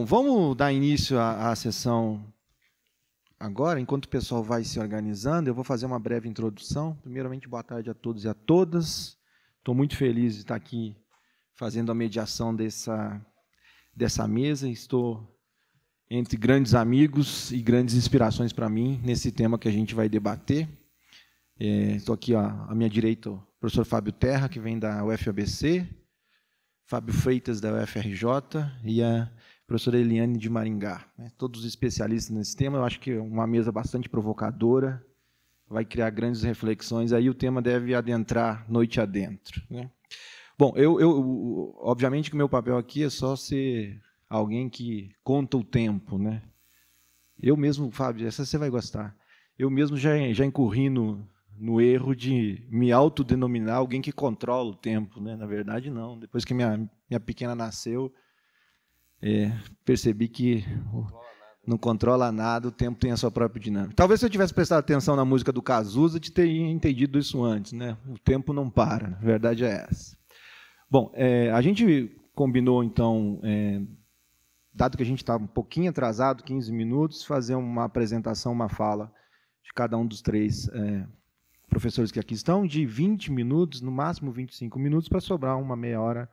Bom, vamos dar início à, à, sessão agora. Enquanto o pessoal vai se organizando, eu vou fazer uma breve introdução. Primeiramente, boa tarde a todos e a todas. Estou muito feliz de estar aqui fazendo a mediação dessa, dessa mesa. Estou entre grandes amigos e grandes inspirações para mim nesse tema que a gente vai debater. É, estou aqui ó, à minha direita, o professor Fábio Terra, que vem da UFABC, Fábio Freitas, da UFRJ, e a professora Eliane de Maringá. Né? Todos os especialistas nesse tema, eu acho que é uma mesa bastante provocadora, vai criar grandes reflexões, aí o tema deve adentrar noite adentro. Né? Bom, eu, eu obviamente que o meu papel aqui é só ser alguém que conta o tempo. Né? Eu mesmo, Fábio, essa você vai gostar, eu mesmo já, já incorri no, no erro de me autodenominar alguém que controla o tempo. Né? Na verdade, não. Depois que minha, minha pequena nasceu, é, percebi que não controla nada, o tempo tem a sua própria dinâmica. Talvez se eu tivesse prestado atenção na música do Cazuza, eu teria entendido isso antes. Né? O tempo não para, a verdade é essa. Bom, é, a gente combinou, então, é, dado que a gente está um pouquinho atrasado, 15 minutos, fazer uma apresentação, uma fala de cada um dos três é, professores que aqui estão, de 20 minutos, no máximo 25 minutos, para sobrar uma meia hora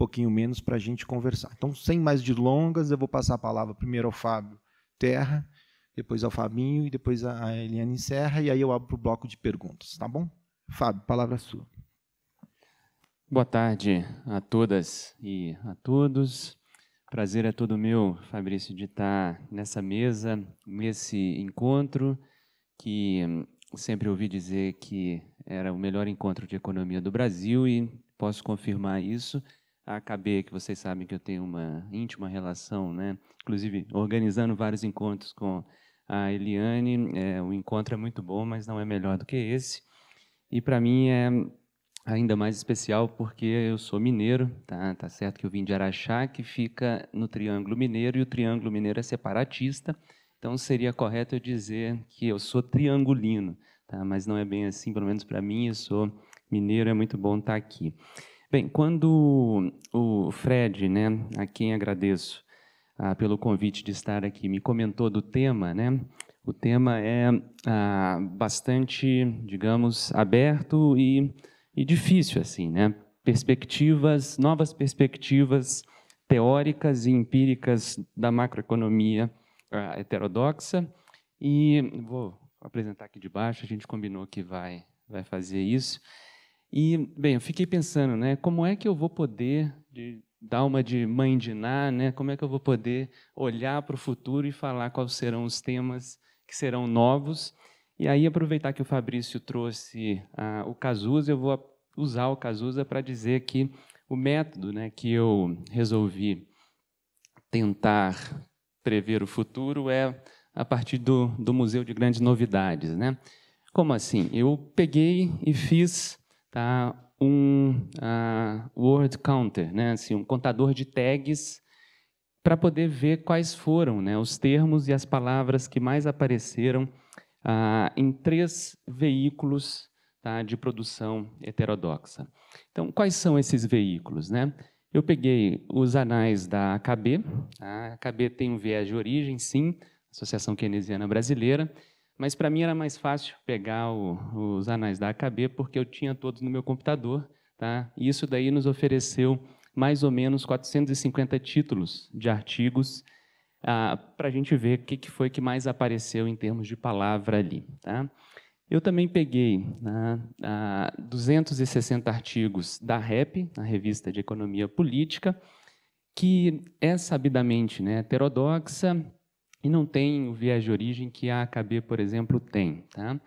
pouquinho menos para a gente conversar. Então, sem mais delongas, eu vou passar a palavra primeiro ao Fábio Terra, depois ao Fabinho e depois à Eliane Serra, e aí eu abro o bloco de perguntas, tá bom? Fábio, palavra sua. Boa tarde a todas e a todos. Prazer é todo meu, Fabrício, de estar nessa mesa, nesse encontro, que sempre ouvi dizer que era o melhor encontro de economia do Brasil e posso confirmar isso a AKB, que vocês sabem que eu tenho uma íntima relação, né? inclusive organizando vários encontros com a Eliane. É, o encontro é muito bom, mas não é melhor do que esse. E para mim é ainda mais especial porque eu sou mineiro, tá? Tá certo que eu vim de Araxá, que fica no Triângulo Mineiro, e o Triângulo Mineiro é separatista, então seria correto eu dizer que eu sou triangulino, tá? Mas não é bem assim, pelo menos para mim, eu sou mineiro, é muito bom estar tá aqui. Bem, quando o Fred, né, a quem agradeço ah, pelo convite de estar aqui, me comentou do tema, né, o tema é ah, bastante, digamos, aberto e, e difícil, assim, né, perspectivas, novas perspectivas teóricas e empíricas da macroeconomia ah, heterodoxa e vou apresentar aqui de baixo, a gente combinou que vai, vai fazer isso. E, bem, eu fiquei pensando, né, como é que eu vou poder de, dar uma de mãe de Ná, né, como é que eu vou poder olhar para o futuro e falar quais serão os temas que serão novos. E aí, aproveitar que o Fabrício trouxe ah, o Cazuza, eu vou usar o Cazuza para dizer que o método né, que eu resolvi tentar prever o futuro é a partir do, do Museu de Grandes Novidades. Né? Como assim? Eu peguei e fiz tá? um uh, word counter, né? assim, um contador de tags para poder ver quais foram né, os termos e as palavras que mais apareceram ah, em três veículos tá, de produção heterodoxa. Então, quais são esses veículos? Né? Eu peguei os anais da AKB. A AKB tá? tem um viés de origem, sim, Associação Keynesiana Brasileira, mas para mim era mais fácil pegar o, os anais da AKB porque eu tinha todos no meu computador, tá? E isso daí nos ofereceu mais ou menos 450 títulos de artigos ah, para a gente ver o que, que, foi que mais apareceu em termos de palavra ali, tá? Eu também peguei né, 260 artigos da REP, a Revista de Economia Política, que é sabidamente né, heterodoxa, e não tem o viés de origem que a AKB, por exemplo, tem. Tá?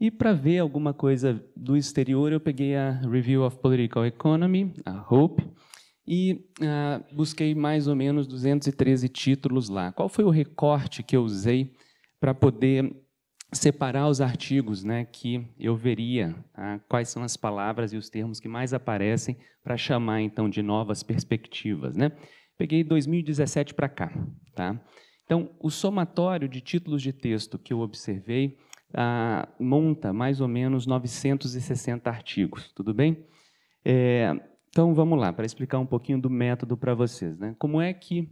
E para ver alguma coisa do exterior, eu peguei a Review of Political Economy, a HOPE, e ah, busquei mais ou menos 213 títulos lá. Qual foi o recorte que eu usei para poder separar os artigos né, que eu veria, tá? quais são as palavras e os termos que mais aparecem para chamar, então, de novas perspectivas. Né? Peguei 2017 para cá. Tá? Então, o somatório de títulos de texto que eu observei ah, monta mais ou menos 960 artigos, tudo bem? É, então, vamos lá, para explicar um pouquinho do método para vocês. Né? Como é que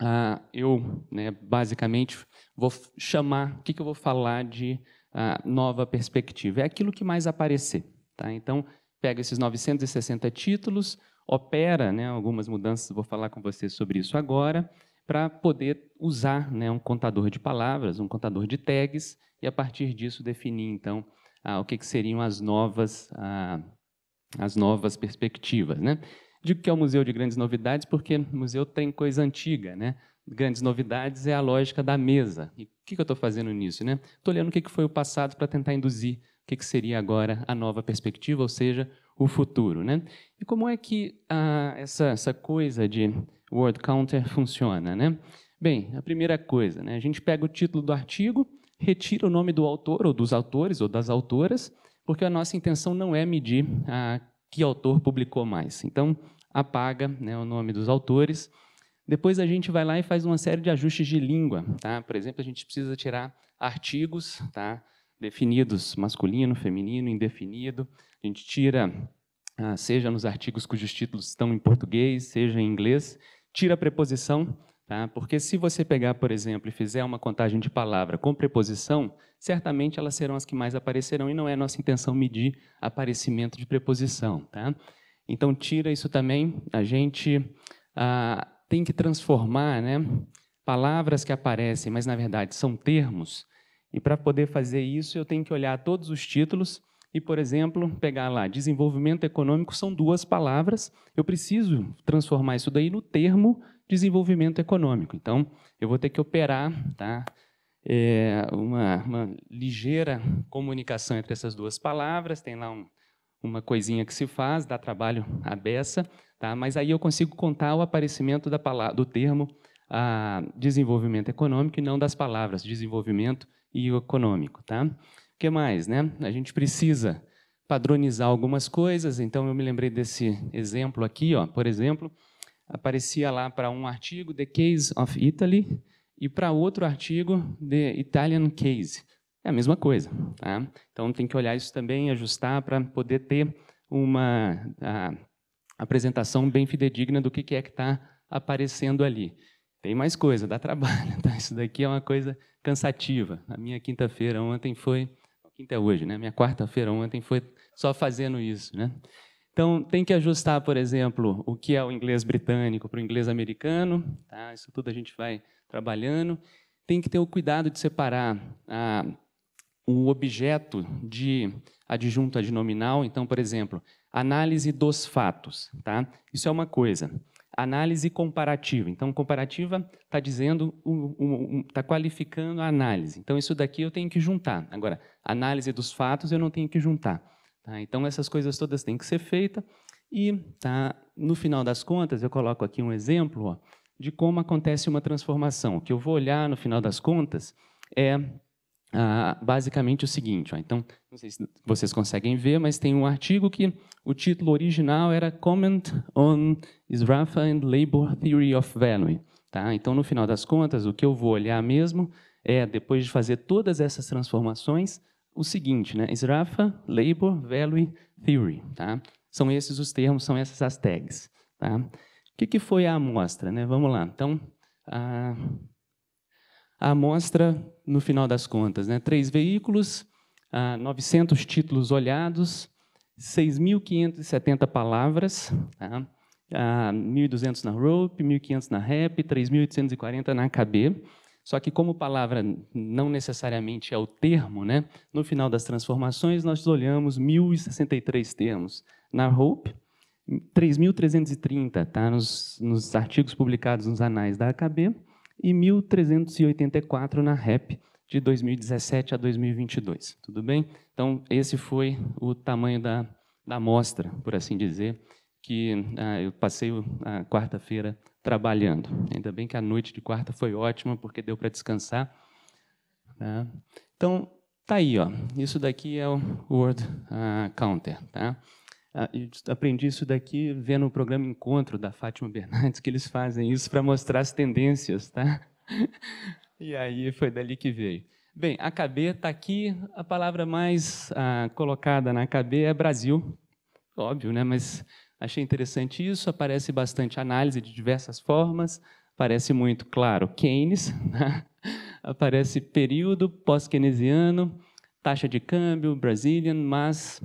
ah, eu, né, basicamente, vou chamar, o que, que eu vou falar de ah, nova perspectiva? É aquilo que mais aparecer. Tá? Então, pega esses 960 títulos, opera né, algumas mudanças, vou falar com vocês sobre isso agora, para poder usar né, um contador de palavras, um contador de tags, e a partir disso definir, então, ah, o que, que, seriam as novas, ah, as novas perspectivas. Né? Digo que é o um museu de grandes novidades porque o museu tem coisa antiga. Né? Grandes novidades é a lógica da mesa. E o que, que eu estou fazendo nisso? Estou né? olhando o que, que foi o passado para tentar induzir o que, que seria agora a nova perspectiva, ou seja, o futuro. Né? E como é que ah, essa, essa coisa de word counter funciona, né? Bem, a primeira coisa, né? A gente pega o título do artigo, retira o nome do autor ou dos autores ou das autoras, porque a nossa intenção não é medir a que autor publicou mais. Então, apaga né, o nome dos autores. Depois a gente vai lá e faz uma série de ajustes de língua. Tá? Por exemplo, a gente precisa tirar artigos tá? definidos, masculino, feminino, indefinido. A gente tira, ah, seja nos artigos cujos títulos estão em português, seja em inglês tira a preposição, tá? porque se você pegar, por exemplo, e fizer uma contagem de palavra com preposição, certamente elas serão as que mais aparecerão, e não é nossa intenção medir aparecimento de preposição. Tá? Então, tira isso também, a gente ah, tem que transformar né, palavras que aparecem, mas na verdade são termos, e para poder fazer isso, eu tenho que olhar todos os títulos, e, por exemplo, pegar lá desenvolvimento econômico são duas palavras, eu preciso transformar isso daí no termo desenvolvimento econômico. Então, eu vou ter que operar tá, é, uma, uma, ligeira comunicação entre essas duas palavras, tem lá um, uma coisinha que se faz, dá trabalho à beça, tá, mas aí eu consigo contar o aparecimento da palavra, do termo ah, desenvolvimento econômico e não das palavras desenvolvimento e econômico. Tá? O que mais, né? A gente precisa padronizar algumas coisas, então eu me lembrei desse exemplo aqui, ó. Por exemplo, aparecia lá para um artigo The Case of Italy e para outro artigo The Italian Case. É a mesma coisa, tá? Então tem que olhar isso também, ajustar para poder ter uma a, apresentação bem fidedigna do que, que é que está aparecendo ali. Tem mais coisa, dá trabalho, tá? Isso daqui é uma coisa cansativa. A minha quinta-feira ontem foi quinta hoje, né? Minha quarta-feira ontem foi só fazendo isso, né? Então, tem que ajustar, por exemplo, o que é o inglês britânico para o inglês americano, tá? Isso tudo a gente vai trabalhando. Tem que ter o cuidado de separar a, ah, o objeto de adjunto adnominal. Então, por exemplo, análise dos fatos, tá? Isso é uma coisa. Análise comparativa. Então, comparativa está dizendo, está qualificando a análise. Então, isso daqui eu tenho que juntar. Agora, análise dos fatos eu não tenho que juntar. Tá? Então, essas coisas todas têm que ser feitas. E, tá, no final das contas, eu coloco aqui um exemplo ó, de como acontece uma transformação. O que eu vou olhar, no final das contas, é ah, basicamente o seguinte. Ó, então, não sei se vocês conseguem ver, mas tem um artigo que o título original era Comment on Israfa and Labor Theory of Value. Tá? Então, no final das contas, o que eu vou olhar mesmo é, depois de fazer todas essas transformações, o seguinte, né? Israfa, Labor, Value, Theory. Tá? São esses os termos, são essas as tags. Tá? O que, que foi a amostra? Né? Vamos lá. Então, a, a amostra no final das contas. Né? Três veículos, 900 ah, títulos olhados, 6.570 palavras, tá? 1.200 ah, na Rope, 1.500 na Rap, 3.840 na KB. Só que como palavra não necessariamente é o termo, né? no final das transformações nós olhamos 1.063 termos na Rope, 3.330 tá? nos, nos artigos publicados nos anais da AKB, e 1.384 na REP de 2017 a 2022. Tudo bem? Então, esse foi o tamanho da, da amostra, por assim dizer, que ah, eu passei a quarta-feira trabalhando. Ainda bem que a noite de quarta foi ótima, porque deu para descansar. Tá? Então, tá aí. Ó. Isso daqui é o Word ah, Counter. Tá? Ah, aprendi isso daqui vendo o programa Encontro da Fátima Bernardes, que eles fazem isso para mostrar as tendências, tá? E aí foi dali que veio. Bem, a KB está aqui. A palavra mais ah, colocada na KB é Brasil. Óbvio, né? Mas achei interessante isso. Aparece bastante análise de diversas formas. Aparece muito, claro, Keynes. Né? Aparece período pós-keynesiano, taxa de câmbio, Brazilian, mas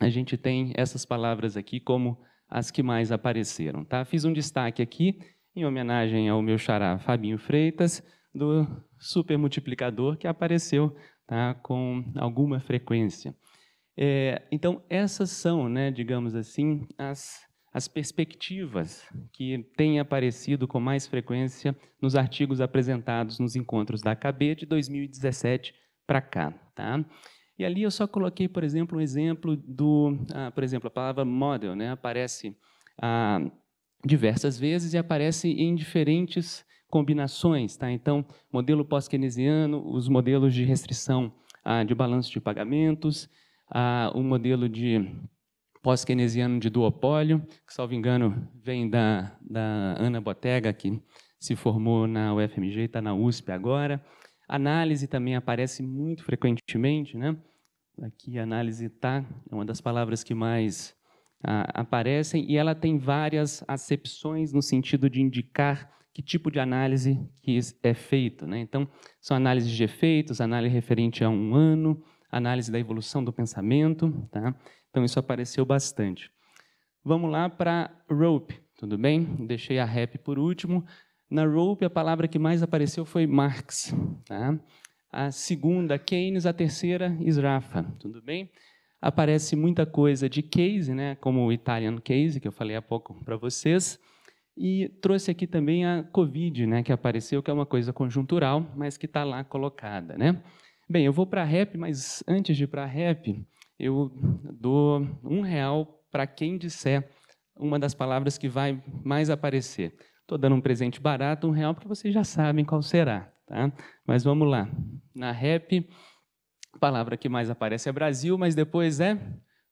a gente tem essas palavras aqui como as que mais apareceram. Tá? Fiz um destaque aqui em homenagem ao meu xará Fabinho Freitas, do supermultiplicador que apareceu tá, com alguma frequência. É, então, essas são, né, digamos assim, as, as perspectivas que têm aparecido com mais frequência nos artigos apresentados nos encontros da AKB de 2017 para cá. Tá? E ali eu só coloquei, por exemplo, um exemplo do, ah, por exemplo, a palavra model, né? Aparece ah, diversas vezes e aparece em diferentes combinações, tá? Então, modelo pós-keynesiano, os modelos de restrição ah, de balanço de pagamentos, ah, o modelo de pós-keynesiano de duopólio, que, salvo engano, vem da, da Ana Botega, que se formou na UFMG e está na USP agora. Análise também aparece muito frequentemente, né? Aqui análise tá é uma das palavras que mais ah, aparecem e ela tem várias acepções no sentido de indicar que tipo de análise que é feito, né? Então, são análises de efeitos, análise referente a um ano, análise da evolução do pensamento, tá? Então isso apareceu bastante. Vamos lá para rope, tudo bem? Deixei a rap por último. Na Rope, a palavra que mais apareceu foi Marx. Tá? A segunda, Keynes. A terceira, Israfa. Tudo bem? Aparece muita coisa de Case, né? como o Italian Case, que eu falei há pouco para vocês. E trouxe aqui também a Covid, né? que apareceu, que é uma coisa conjuntural, mas que está lá colocada. Né? Bem, eu vou para a rap, mas antes de ir para a rap, eu dou um real para quem disser uma das palavras que vai mais aparecer. Estou dando um presente barato, um real, porque vocês já sabem qual será. Tá? Mas vamos lá. Na REP, a palavra que mais aparece é Brasil, mas depois é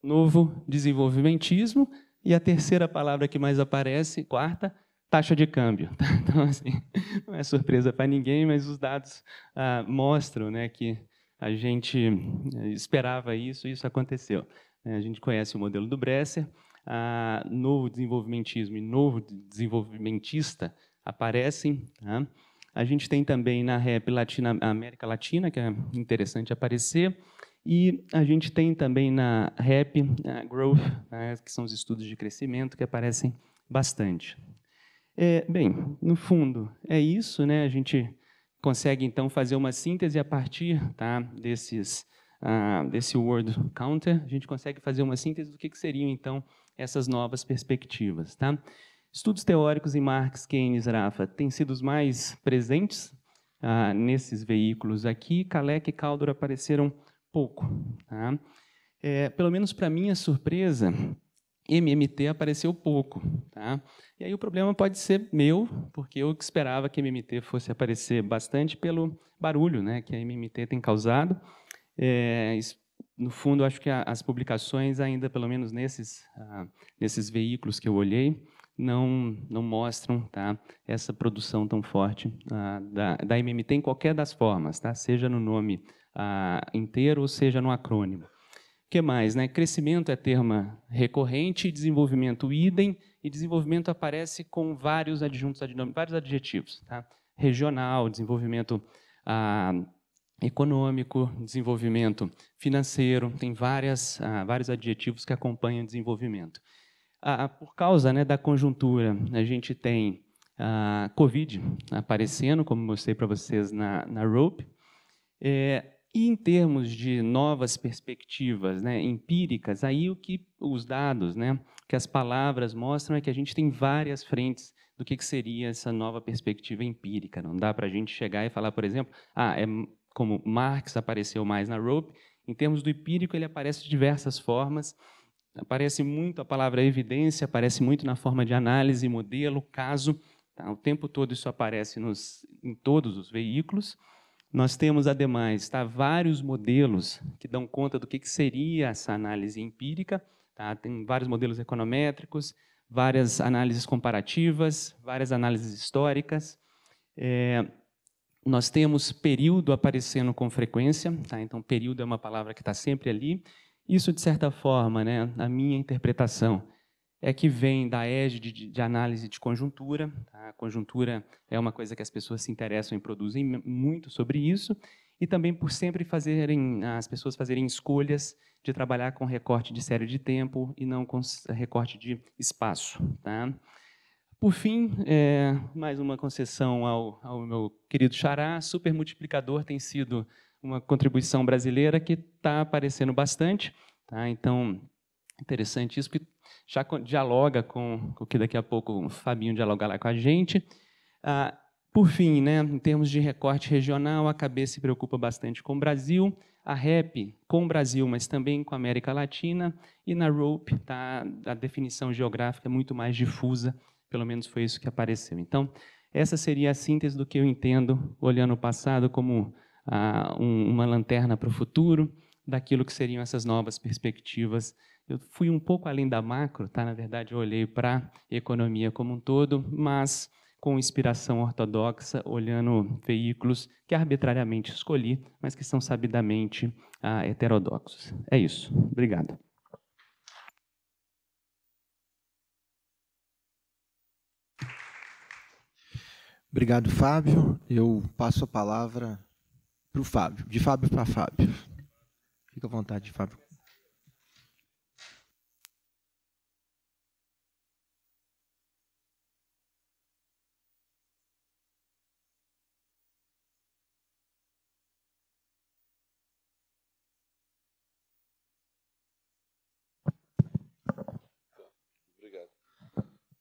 novo desenvolvimentismo. E a terceira palavra que mais aparece, quarta, taxa de câmbio. Tá? Então, assim, não é surpresa para ninguém, mas os dados ah, mostram né, que a gente eh, esperava isso e isso aconteceu. Né, a gente conhece o modelo do Bresser, a novo desenvolvimentismo e novo desenvolvimentista aparecem. Tá? A gente tem também na rap Latina, América Latina, que é interessante aparecer, e a gente tem também na rap Growth, né, que são os estudos de crescimento, que aparecem bastante. É, bem, no fundo, é isso. Né? A gente consegue, então, fazer uma síntese a partir tá, desses ah, desse word counter, a gente consegue fazer uma síntese do que, que seriam, então, essas novas perspectivas. Tá? Estudos teóricos em Marx, Keynes, Rafa têm sido os mais presentes ah, nesses veículos aqui. Kallec e Caldor apareceram pouco. Tá? É, pelo menos para minha surpresa, MMT apareceu pouco. Tá? E aí o problema pode ser meu, porque eu esperava que MMT fosse aparecer bastante pelo barulho né, que a MMT tem causado. É, no fundo, acho que as publicações ainda, pelo menos nesses, ah, nesses veículos que eu olhei, não, não mostram tá, essa produção tão forte ah, da, da MMT em qualquer das formas, tá, seja no nome ah, inteiro ou seja no acrônimo. O que mais? Né? Crescimento é termo recorrente, desenvolvimento idem, e desenvolvimento aparece com vários adjuntos, vários adjetivos. Tá? Regional, desenvolvimento... Ah, econômico, desenvolvimento financeiro, tem várias, ah, vários adjetivos que acompanham o desenvolvimento. Ah, ah por causa né, da conjuntura, a gente tem a ah, Covid aparecendo, como mostrei para vocês na, na ROPE, é, e em termos de novas perspectivas né, empíricas, aí o que os dados, né, que as palavras mostram é que a gente tem várias frentes do que, que seria essa nova perspectiva empírica. Não dá para a gente chegar e falar, por exemplo, ah, é como Marx apareceu mais na Rope. Em termos do empírico, ele aparece de diversas formas. Aparece muito a palavra evidência, aparece muito na forma de análise, modelo, caso. Tá? O tempo todo isso aparece nos, em todos os veículos. Nós temos, ademais, tá, vários modelos que dão conta do que, que seria essa análise empírica. Tá? Tem vários modelos econométricos, várias análises comparativas, várias análises históricas. É, nós temos período aparecendo com frequência, tá? então período é uma palavra que está sempre ali. Isso, de certa forma, né, a minha interpretação é que vem da égide de, de análise de conjuntura. Tá? A conjuntura é uma coisa que as pessoas se interessam e produzem muito sobre isso, e também por sempre fazerem as pessoas fazerem escolhas de trabalhar com recorte de série de tempo e não com recorte de espaço. Tá? Por fim, é, mais uma concessão ao, ao meu querido Xará. Supermultiplicador tem sido uma contribuição brasileira que está aparecendo bastante. Tá? Então, interessante isso, porque já dialoga com o que daqui a pouco o Fabinho lá com a gente. Ah, por fim, né, em termos de recorte regional, a cabeça se preocupa bastante com o Brasil, a REP com o Brasil, mas também com a América Latina, e na ROPE tá, a definição geográfica é muito mais difusa pelo menos foi isso que apareceu. Então, essa seria a síntese do que eu entendo, olhando o passado como ah, um, uma lanterna para o futuro, daquilo que seriam essas novas perspectivas. Eu fui um pouco além da macro, tá? na verdade, eu olhei para a economia como um todo, mas com inspiração ortodoxa, olhando veículos que arbitrariamente escolhi, mas que são sabidamente ah, heterodoxos. É isso. Obrigado. Obrigado, Fábio. Eu passo a palavra para o Fábio, de Fábio para Fábio. Fica à vontade, Fábio. Obrigado.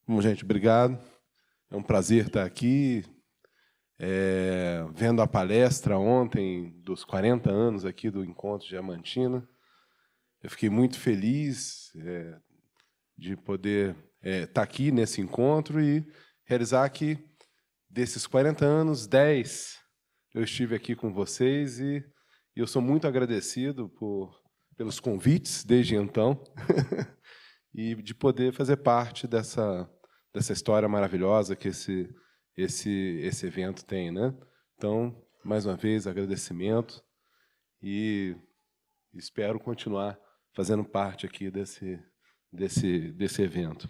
Bom, gente, obrigado. É um prazer estar aqui, é, vendo a palestra ontem dos 40 anos aqui do Encontro Diamantina. Eu fiquei muito feliz é, de poder é, estar aqui nesse encontro e realizar que, desses 40 anos, 10 eu estive aqui com vocês e, e eu sou muito agradecido por, pelos convites desde então e de poder fazer parte dessa dessa história maravilhosa que esse esse esse evento tem, né? Então, mais uma vez, agradecimento e espero continuar fazendo parte aqui desse desse desse evento.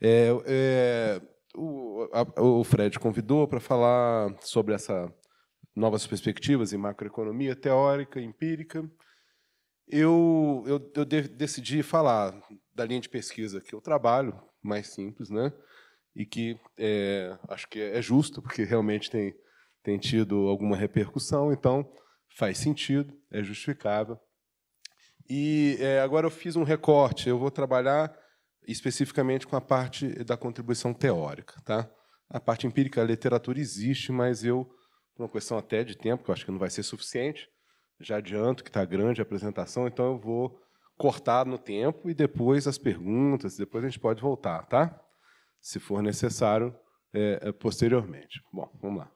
É, é, o, a, o Fred convidou para falar sobre essa novas perspectivas em macroeconomia teórica, empírica. Eu, eu, eu de, decidi falar da linha de pesquisa que eu trabalho, mais simples, né? E que é, acho que é justo, porque realmente tem, tem tido alguma repercussão, então faz sentido, é justificável. E é, agora eu fiz um recorte, eu vou trabalhar especificamente com a parte da contribuição teórica. Tá? A parte empírica, a literatura existe, mas eu, por uma questão até de tempo, que eu acho que não vai ser suficiente, já adianto que está grande a apresentação, então eu vou cortar no tempo e depois as perguntas, depois a gente pode voltar, tá? Se for necessário, é, é posteriormente. Bom, vamos lá.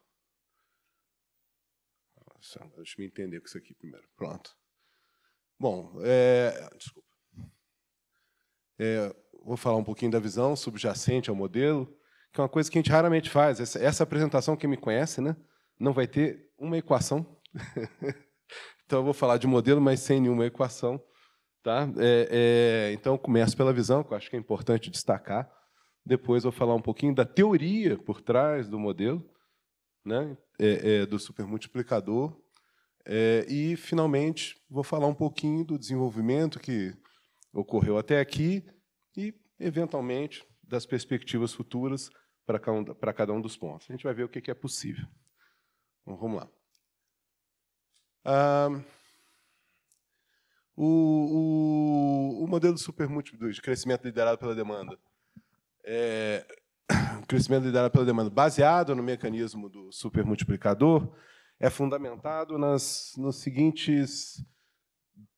Deixa eu me entender com isso aqui primeiro. Pronto. Bom, é, desculpa. É, vou falar um pouquinho da visão subjacente ao modelo, que é uma coisa que a gente raramente faz. Essa, essa apresentação, quem me conhece, né, não vai ter uma equação. então, eu vou falar de modelo, mas sem nenhuma equação. Tá? É, é, então, começo pela visão, que eu acho que é importante destacar. Depois vou falar um pouquinho da teoria por trás do modelo, né? É, é do supermultiplicador. É, e, finalmente, vou falar um pouquinho do desenvolvimento que ocorreu até aqui e, eventualmente, das perspectivas futuras para cada, cada um dos pontos. A gente vai ver o que é possível. Então, vamos lá. Ah, o, o, o modelo supermúltiplo de crescimento liderado pela demanda. É, crescimento liderado pela demanda, baseado no mecanismo do supermultiplicador, é fundamentado nas, nos seguintes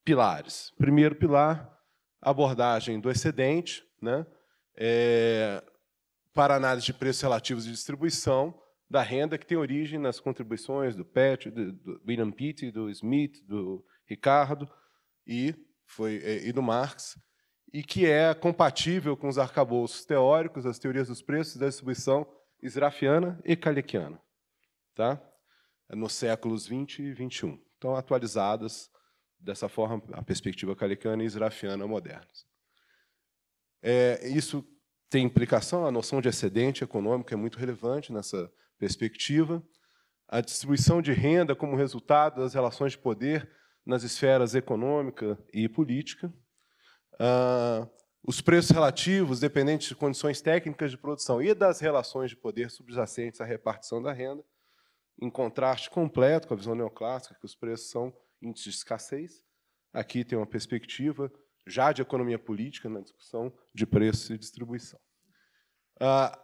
pilares. Primeiro pilar, abordagem do excedente, né? É, para análise de preços relativos de distribuição da renda que tem origem nas contribuições do Pet, do, do William Pitt, do Smith, do Ricardo, e, foi, é, e do Marx, e que é compatível com os arcabouços teóricos, as teorias dos preços da distribuição israfiana e kalekiana, tá? nos séculos 20 e 21. Então, atualizadas dessa forma a perspectiva kalekiana e israfiana modernas. É, isso tem implicação, a noção de excedente econômico é muito relevante nessa perspectiva. A distribuição de renda como resultado das relações de poder nas esferas econômica e política. Ah, os preços relativos, dependentes de condições técnicas de produção e das relações de poder subjacentes à repartição da renda, em contraste completo com a visão neoclássica, que os preços são índices de escassez. Aqui tem uma perspectiva já de economia política na discussão de preços e distribuição. Ah,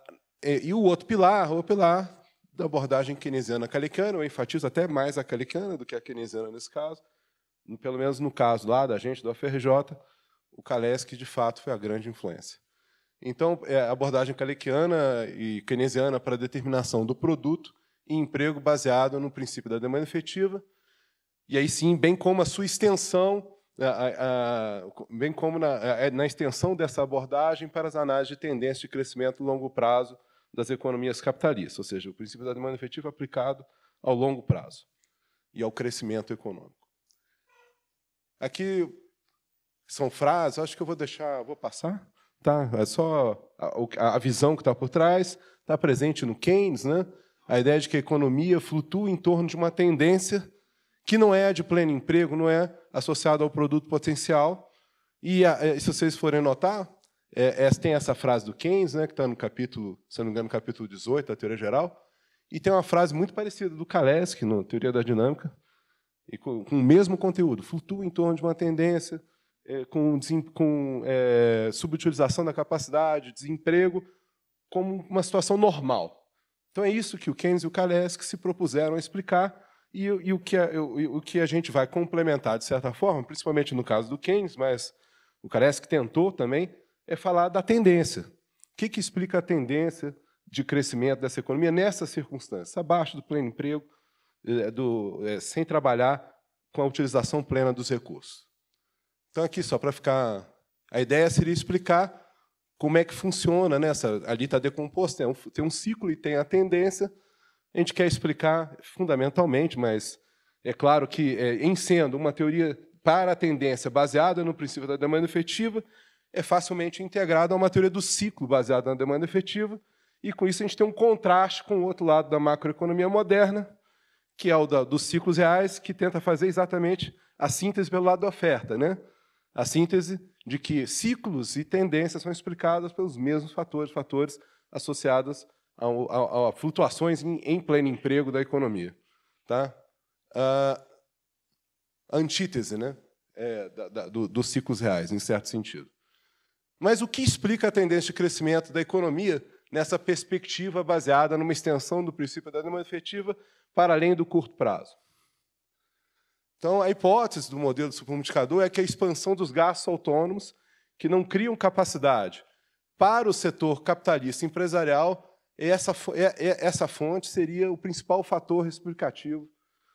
e, e, o outro pilar, o pilar da abordagem keynesiana-calicana, eu enfatizo até mais a calicana do que a keynesiana nesse caso, pelo menos no caso lá da gente, do FRJ, o Kaleski, de fato, foi a grande influência. Então, é, a abordagem Kaleckiana e keynesiana para a determinação do produto e emprego baseado no princípio da demanda efetiva, e aí sim, bem como a sua extensão, bem como na, é, na extensão dessa abordagem para as análises de tendência de crescimento longo prazo das economias capitalistas, ou seja, o princípio da demanda efetiva aplicado ao longo prazo e ao crescimento econômico. Aqui são frases, acho que eu vou deixar, vou passar, tá? É só a, a visão que está por trás, está presente no Keynes, né? A ideia de que a economia flutua em torno de uma tendência que não é a de pleno emprego, não é associada ao produto potencial. E, a, é, se vocês forem notar, é, é, tem essa frase do Keynes, né, que está no capítulo, se não me engano, no capítulo 18 da Teoria Geral, e tem uma frase muito parecida do Kaleski, no Teoria da Dinâmica, e com, com, o mesmo conteúdo, flutua em torno de uma tendência, é, com, com é, subutilização da capacidade, desemprego, como uma situação normal. Então é isso que o Keynes e o Kaleski se propuseram a explicar e, e o, que a, o, o, que a, gente vai complementar, de certa forma, principalmente no caso do Keynes, mas o Kaleski tentou também, é falar da tendência. O que, que explica a tendência de crescimento dessa economia nessas circunstâncias, abaixo do pleno emprego, é, do, é, sem trabalhar com a utilização plena dos recursos. Então, aqui, só para ficar. A ideia seria explicar como é que funciona, né? Essa, ali está decomposto, tem é um, tem um ciclo e tem a tendência. A gente quer explicar fundamentalmente, mas é claro que, é, em sendo uma teoria para a tendência baseada no princípio da demanda efetiva, é facilmente integrada a uma teoria do ciclo baseada na demanda efetiva, e com isso a gente tem um contraste com o outro lado da macroeconomia moderna, que é o da, dos ciclos reais, que tenta fazer exatamente a síntese pelo lado da oferta. Né? A síntese de que ciclos e tendências são explicadas pelos mesmos fatores, fatores associados a, a, a flutuações em, em, pleno emprego da economia. Tá? antítese né? É, da, da, do, dos ciclos reais, em certo sentido. Mas o que explica a tendência de crescimento da economia nessa perspectiva baseada numa extensão do princípio da demanda efetiva para além do curto prazo. Então, a hipótese do modelo supermercador é que a expansão dos gastos autônomos, que não criam capacidade para o setor capitalista empresarial, essa, essa fonte seria o principal fator explicativo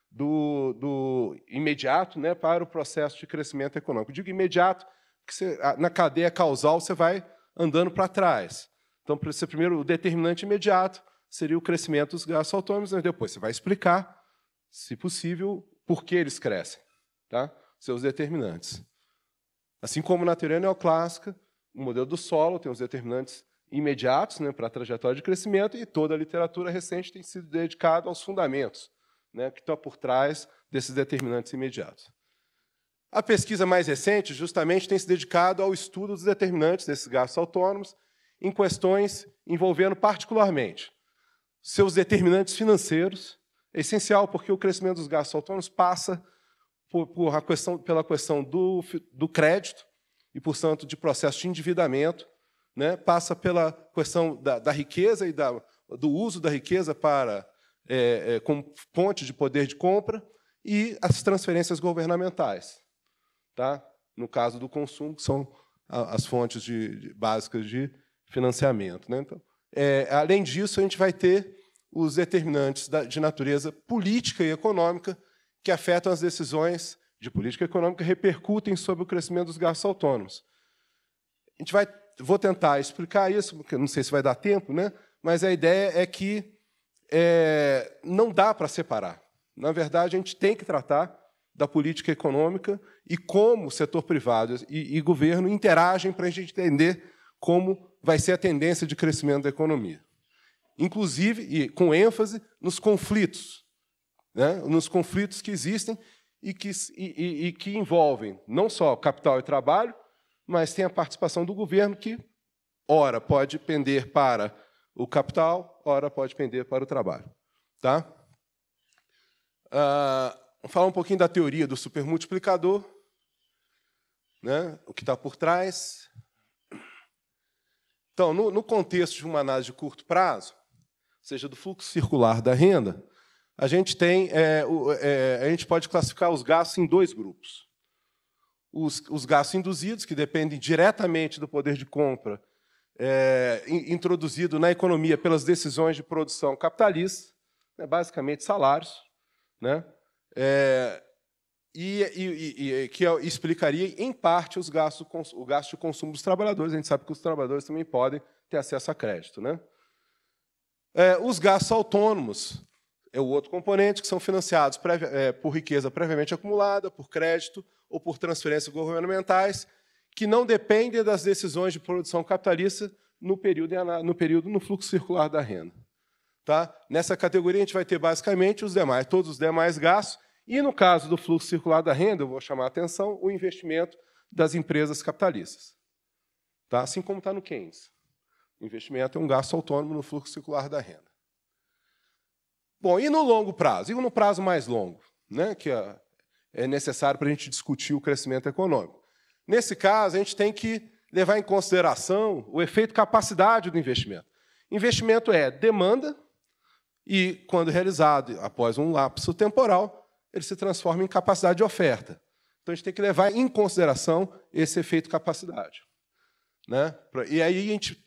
do, do, imediato né, para o processo de crescimento econômico. Digo imediato, porque você, na cadeia causal você vai andando para trás. Então, para ser primeiro o determinante imediato, seria o crescimento dos gastos autônomos, mas depois você vai explicar, se possível, por que eles crescem, tá? seus determinantes. Assim como na teoria neoclássica, o modelo do solo tem os determinantes imediatos né, para a trajetória de crescimento e toda a literatura recente tem sido dedicada aos fundamentos né, que estão por trás desses determinantes imediatos. A pesquisa mais recente, justamente, tem se dedicado ao estudo dos determinantes desses gastos autônomos em questões envolvendo particularmente seus determinantes financeiros. É essencial porque o crescimento dos gastos autônomos passa por, por questão, pela questão do, do crédito e, portanto, de processo de endividamento, né? passa pela questão da, da riqueza e da, do uso da riqueza para é, é, como fonte de poder de compra e as transferências governamentais, tá? No caso do consumo, que são as fontes de, de, básicas de financiamento, né? Então, é, além disso, a gente vai ter os determinantes de natureza política e econômica que afetam as decisões de política econômica repercutem sobre o crescimento dos gastos autônomos. A gente vai, vou tentar explicar isso, porque não sei se vai dar tempo, né? mas a ideia é que é, não dá para separar. Na verdade, a gente tem que tratar da política econômica e como o setor privado e, e governo interagem para a gente entender como vai ser a tendência de crescimento da economia. Inclusive, e com ênfase, nos conflitos, né? nos conflitos que existem e que, e, e que envolvem não só capital e trabalho, mas tem a participação do governo que, ora, pode pender para o capital, ora, pode pender para o trabalho. Tá? Ah, vou falar um pouquinho da teoria do supermultiplicador, né? o que está por trás, então, no, no contexto de uma análise de curto prazo, ou seja, do fluxo circular da renda, a gente tem, é, o, é, a gente pode classificar os gastos em dois grupos. Os, os gastos induzidos, que dependem diretamente do poder de compra é, introduzido na economia pelas decisões de produção capitalista, né, basicamente salários, né, é, e, e, e, que explicaria, em parte, os gastos, o gasto de consumo dos trabalhadores. A gente sabe que os trabalhadores também podem ter acesso a crédito. Né? É, os gastos autônomos é o outro componente, que são financiados é, por riqueza previamente acumulada, por crédito ou por transferências governamentais, que não dependem das decisões de produção capitalista no período, no, período, no fluxo circular da renda. Tá? Nessa categoria, a gente vai ter basicamente os demais, todos os demais gastos, e no caso do fluxo circular da renda, eu vou chamar a atenção, o investimento das empresas capitalistas. Tá? Assim como está no Keynes. O investimento é um gasto autônomo no fluxo circular da renda. Bom, e no longo prazo? E no prazo mais longo, né, que é, é necessário para a gente discutir o crescimento econômico? Nesse caso, a gente tem que levar em consideração o efeito capacidade do investimento. Investimento é demanda e, quando realizado após um lapso temporal, ele se transforma em capacidade de oferta. Então a gente tem que levar em consideração esse efeito capacidade. Né? E aí a gente,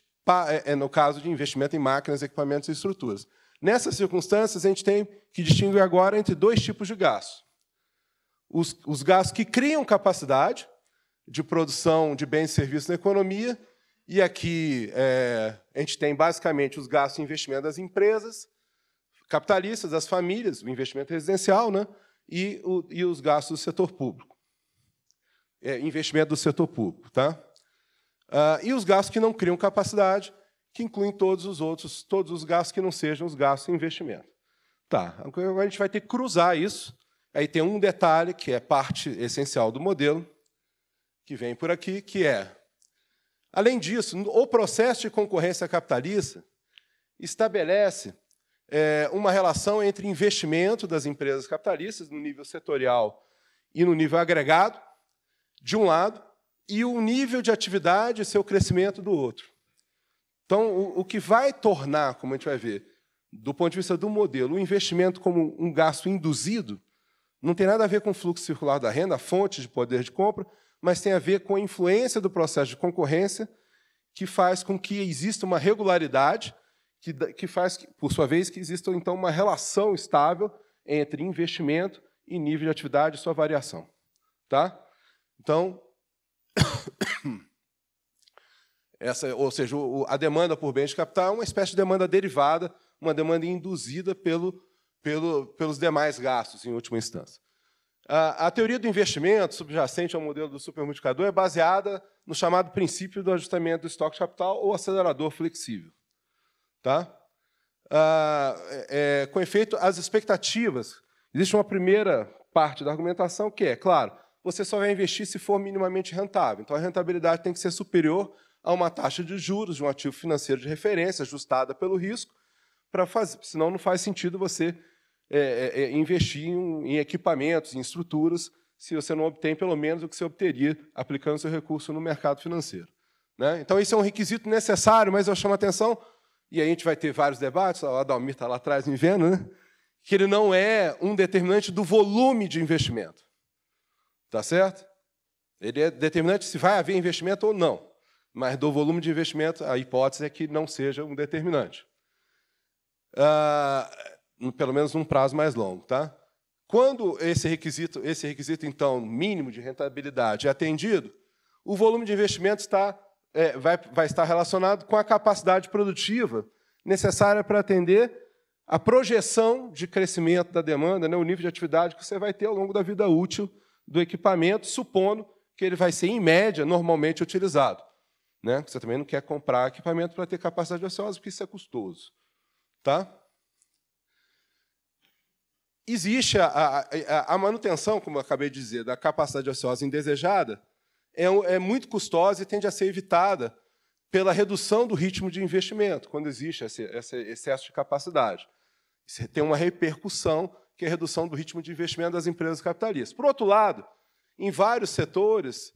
é, é no caso de investimento em máquinas, equipamentos e estruturas. Nessas circunstâncias, a gente tem que distinguir agora entre dois tipos de gastos. Os, os gastos que criam capacidade de produção de bens e serviços na economia, e aqui é, a gente tem basicamente os gastos de investimento das empresas capitalistas, das famílias, o investimento residencial, né? e, o, e os gastos do setor público. É, investimento do setor público. Tá? Ah, e os gastos que não criam capacidade, que incluem todos os outros, todos os gastos que não sejam os gastos em investimento. Tá, agora a gente vai ter que cruzar isso. Aí tem um detalhe que é parte essencial do modelo, que vem por aqui, que é, além disso, o processo de concorrência capitalista estabelece é, uma relação entre investimento das empresas capitalistas no nível setorial e no nível agregado, de um lado, e o nível de atividade e seu crescimento do outro. Então, o, o que vai tornar, como a gente vai ver, do ponto de vista do modelo, o investimento como um gasto induzido, não tem nada a ver com o fluxo circular da renda, a fonte de poder de compra, mas tem a ver com a influência do processo de concorrência, que faz com que exista uma regularidade que, que faz, que, por sua vez, que exista então uma relação estável entre investimento e nível de atividade e sua variação. Tá? Então, essa, ou seja, a demanda por bens de capital é uma espécie de demanda derivada, uma demanda induzida pelo, pelo, pelos demais gastos, em última instância. A, a teoria do investimento, subjacente ao modelo do supermultiplicador, é baseada no chamado princípio do ajustamento do estoque de capital ou acelerador flexível. Tá? Ah, é, é, com efeito as expectativas. Existe uma primeira parte da argumentação que é, claro, você só vai investir se for minimamente rentável. Então, a rentabilidade tem que ser superior a uma taxa de juros de um ativo financeiro de referência, ajustada pelo risco, para fazer, senão não faz sentido você é, é, é investir em, em, equipamentos, em estruturas, se você não obtém pelo menos o que você obteria aplicando seu recurso no mercado financeiro. Né? Então, isso é um requisito necessário, mas eu chamo a atenção e aí a gente vai ter vários debates, o Adalmir está lá atrás me vendo, né? que ele não é um determinante do volume de investimento. Tá certo? Ele é determinante se vai haver investimento ou não. Mas do volume de investimento, a hipótese é que não seja um determinante. Ah, pelo menos num prazo mais longo. Tá? Quando esse requisito, esse requisito, então, mínimo de rentabilidade é atendido, o volume de investimento está é, vai, vai estar relacionado com a capacidade produtiva necessária para atender a projeção de crescimento da demanda, né, o nível de atividade que você vai ter ao longo da vida útil do equipamento, supondo que ele vai ser, em média, normalmente utilizado. Né? Você também não quer comprar equipamento para ter capacidade ociosa, porque isso é custoso. Tá? Existe a, a, a manutenção, como eu acabei de dizer, da capacidade ociosa indesejada, é, é muito custosa e tende a ser evitada pela redução do ritmo de investimento, quando existe esse, esse excesso de capacidade. Isso tem uma repercussão, que é a redução do ritmo de investimento das empresas capitalistas. Por outro lado, em vários setores,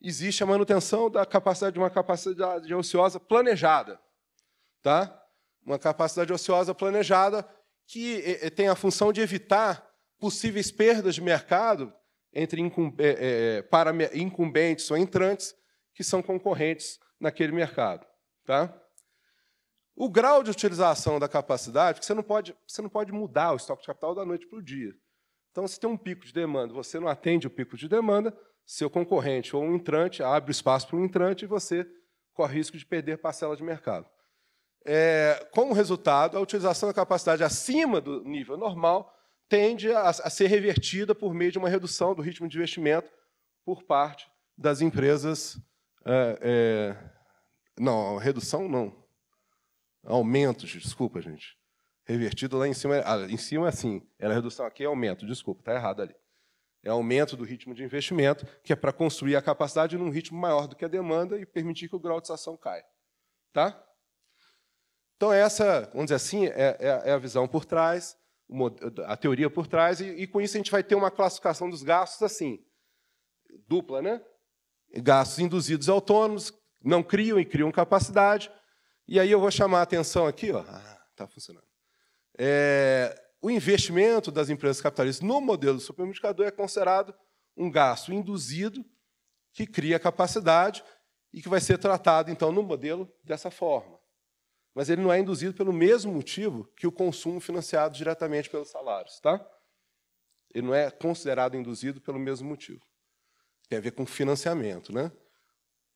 existe a manutenção da capacidade de uma capacidade ociosa planejada. Tá? Uma capacidade ociosa planejada que eh, eh, tem a função de evitar possíveis perdas de mercado entre é, é, é, para incumbentes ou entrantes que são concorrentes naquele mercado. Tá? O grau de utilização da capacidade, que você não pode, você não pode mudar o estoque de capital da noite para o dia. Então, se tem um pico de demanda, você não atende o pico de demanda, seu concorrente ou um entrante abre espaço para um entrante e você corre risco de perder parcela de mercado. É, como resultado, a utilização da capacidade acima do nível normal tende a, a ser revertida por meio de uma redução do ritmo de investimento por parte das empresas. É, é, não, redução não. Aumentos, desculpa, gente. Revertido lá em cima. Ah, em cima é assim, era redução aqui é aumento, desculpa, está errado ali. É aumento do ritmo de investimento, que é para construir a capacidade num ritmo maior do que a demanda e permitir que o grau de saturação caia. Tá? Então, essa, vamos dizer assim, é, é, é a visão por trás a teoria por trás, e, com isso a gente vai ter uma classificação dos gastos assim, dupla, né? Gastos induzidos autônomos, não criam e criam capacidade. E aí eu vou chamar a atenção aqui, ó. Ah, tá funcionando. É, o investimento das empresas capitalistas no modelo do supermercado é considerado um gasto induzido que cria capacidade e que vai ser tratado, então, no modelo dessa forma mas ele não é induzido pelo mesmo motivo que o consumo financiado diretamente pelos salários, tá? Ele não é considerado induzido pelo mesmo motivo. Tem a ver com financiamento, né?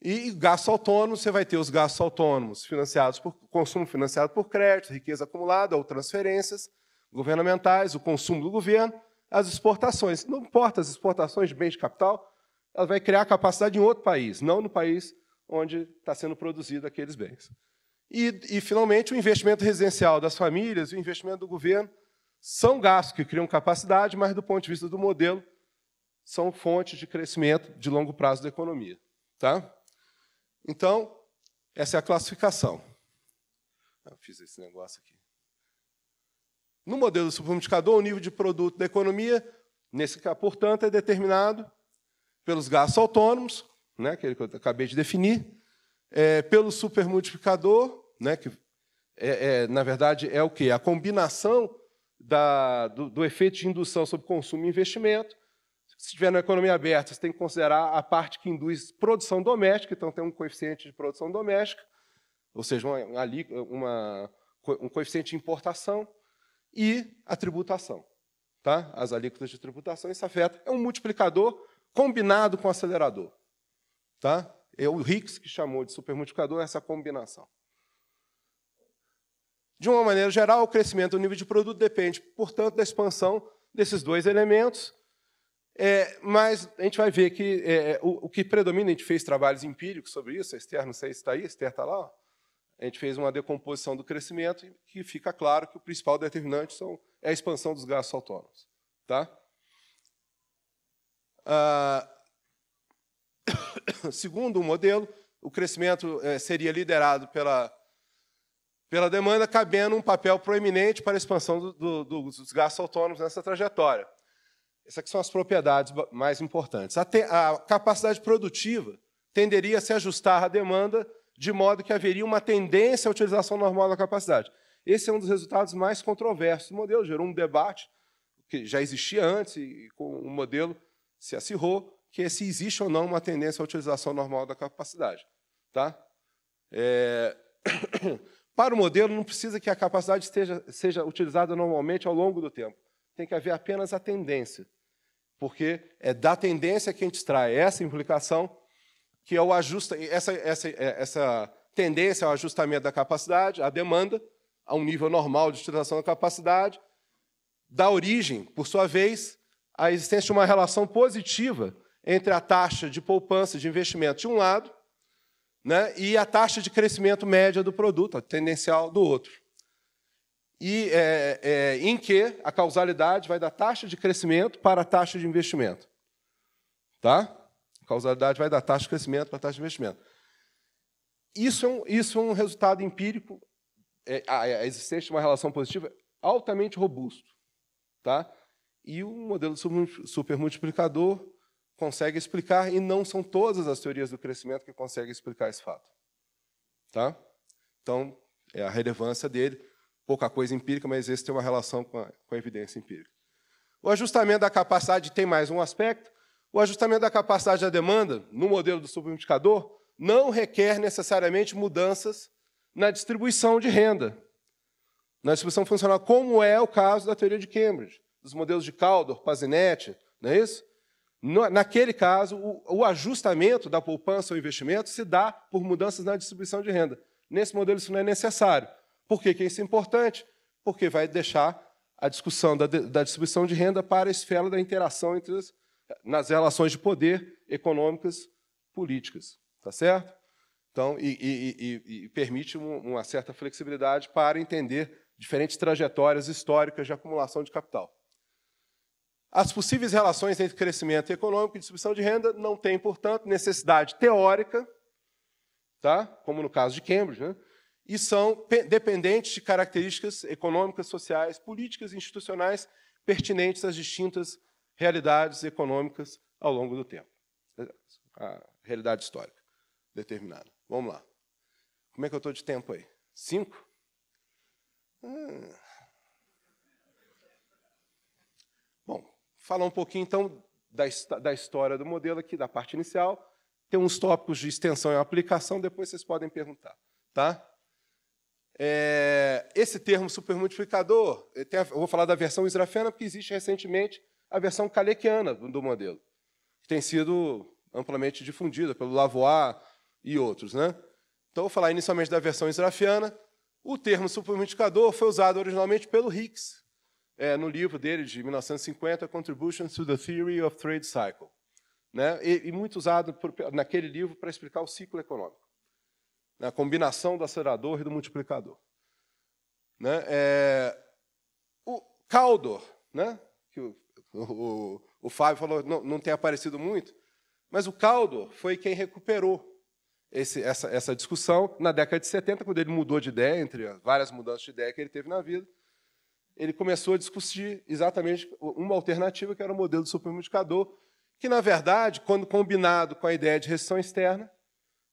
E gasto autônomo, você vai ter os gastos autônomos financiados por consumo financiado por crédito, riqueza acumulada ou transferências governamentais, o consumo do governo, as exportações. Não importa as exportações de bens de capital, ela vai criar capacidade em outro país, não no país onde está sendo produzido aqueles bens. E, e, finalmente, o investimento residencial das famílias e o investimento do governo são gastos que criam capacidade, mas, do ponto de vista do modelo, são fontes de crescimento de longo prazo da economia. Tá? Então, essa é a classificação. Eu ah, fiz esse negócio aqui. No modelo do supermercador, o nível de produto da economia, nesse caso, portanto, é determinado pelos gastos autônomos, né, é aquele que eu acabei de definir, é, pelo supermultiplicador né, que é, é, na verdade é o que? A combinação da, do, do, efeito de indução sobre consumo e investimento. Se estiver na economia aberta, você tem que considerar a parte que induz produção doméstica, então tem um coeficiente de produção doméstica, ou seja, uma, uma, um coeficiente de importação, e a tributação. Tá? As alíquotas de tributação, isso afeta. É um multiplicador combinado com o acelerador. Tá? É o Hicks que chamou de supermultiplicador essa combinação. De uma maneira geral, o crescimento do nível de produto depende, portanto, da expansão desses dois elementos. É, mas a gente vai ver que é, é o, o, que predomina, a gente fez trabalhos empíricos sobre isso, a Esther, não sei se está aí, a Esther está lá, ó. a gente fez uma decomposição do crescimento e que fica claro que o principal determinante são, é a expansão dos gastos autônomos. Tá? Ah, segundo o modelo, o crescimento é, seria liderado pela pela demanda, cabendo um papel proeminente para a expansão do, do, dos gastos autônomos nessa trajetória. Essas são as propriedades mais importantes. A, te, a capacidade produtiva tenderia a se ajustar à demanda, de modo que haveria uma tendência à utilização normal da capacidade. Esse é um dos resultados mais controversos do modelo, gerou um debate que já existia antes e com o modelo se acirrou, que é se existe ou não uma tendência à utilização normal da capacidade. Tá? É... Para o modelo, não precisa que a capacidade esteja, seja utilizada normalmente ao longo do tempo. Tem que haver apenas a tendência, porque é da tendência que a gente traz essa implicação, que é o ajusta, essa, essa, é, essa tendência ao ajustamento da capacidade, à demanda, a um nível normal de utilização da capacidade, dá origem, por sua vez, à existência de uma relação positiva entre a taxa de poupança de investimento de um lado né? e a taxa de crescimento média do produto, a tendencial do outro. E é, é, em que a causalidade vai da taxa de crescimento para a taxa de investimento. Tá? A causalidade vai da taxa de crescimento para a taxa de investimento. Isso é um, isso é um resultado empírico, é, a, a existência de uma relação positiva altamente robusto. Tá? E o modelo supermultiplicador consegue explicar, e não são todas as teorias do crescimento que conseguem explicar esse fato. Tá? Então, é a relevância dele, pouca coisa empírica, mas esse tem uma relação com a, com a evidência empírica. O ajustamento da capacidade tem mais um aspecto. O ajustamento da capacidade da demanda, no modelo do subindicador, não requer necessariamente mudanças na distribuição de renda, na distribuição funcional, como é o caso da teoria de Cambridge, dos modelos de Caldor, Pazinetti, não é isso? Naquele caso, o ajustamento da poupança ao investimento se dá por mudanças na distribuição de renda. Nesse modelo, isso não é necessário. Por que, que isso é importante? Porque vai deixar a discussão da, distribuição de renda para a esfera da interação entre as, nas relações de poder econômicas políticas. Tá certo? Então, e, e, e, e permite uma certa flexibilidade para entender diferentes trajetórias históricas de acumulação de capital. As possíveis relações entre crescimento econômico e distribuição de renda não têm, portanto, necessidade teórica, tá? como no caso de Cambridge, né? e são dependentes de características econômicas, sociais, políticas e institucionais pertinentes às distintas realidades econômicas ao longo do tempo. A realidade histórica determinada. Vamos lá. Como é que eu estou de tempo aí? Cinco? Hum. falar um pouquinho, então, da, da história do modelo aqui, da parte inicial. Tem uns tópicos de extensão e aplicação, depois vocês podem perguntar. Tá? É, esse termo supermultiplicador, eu, eh, eu vou falar da versão israfena, porque existe recentemente a versão calequiana do, do modelo, que tem sido amplamente difundida pelo Lavois e outros. Né? Então, eu vou falar inicialmente da versão israfiana. O termo supermultiplicador foi usado originalmente pelo Hicks, é, no livro dele de 1950, Contributions to the Theory of Trade Cycle, né? e, e muito usado por, naquele livro para explicar o ciclo econômico, né? a combinação do acelerador e do multiplicador. Né? É, o Caldor, né? que o, o, o Fábio falou, não, não tem aparecido muito, mas o Caldor foi quem recuperou esse, essa, essa, discussão na década de 70, quando ele mudou de ideia, entre várias mudanças de ideia que ele teve na vida ele começou a discutir exatamente uma alternativa, que era o modelo do supermultiplicador, que, na verdade, quando combinado com a ideia de restrição externa,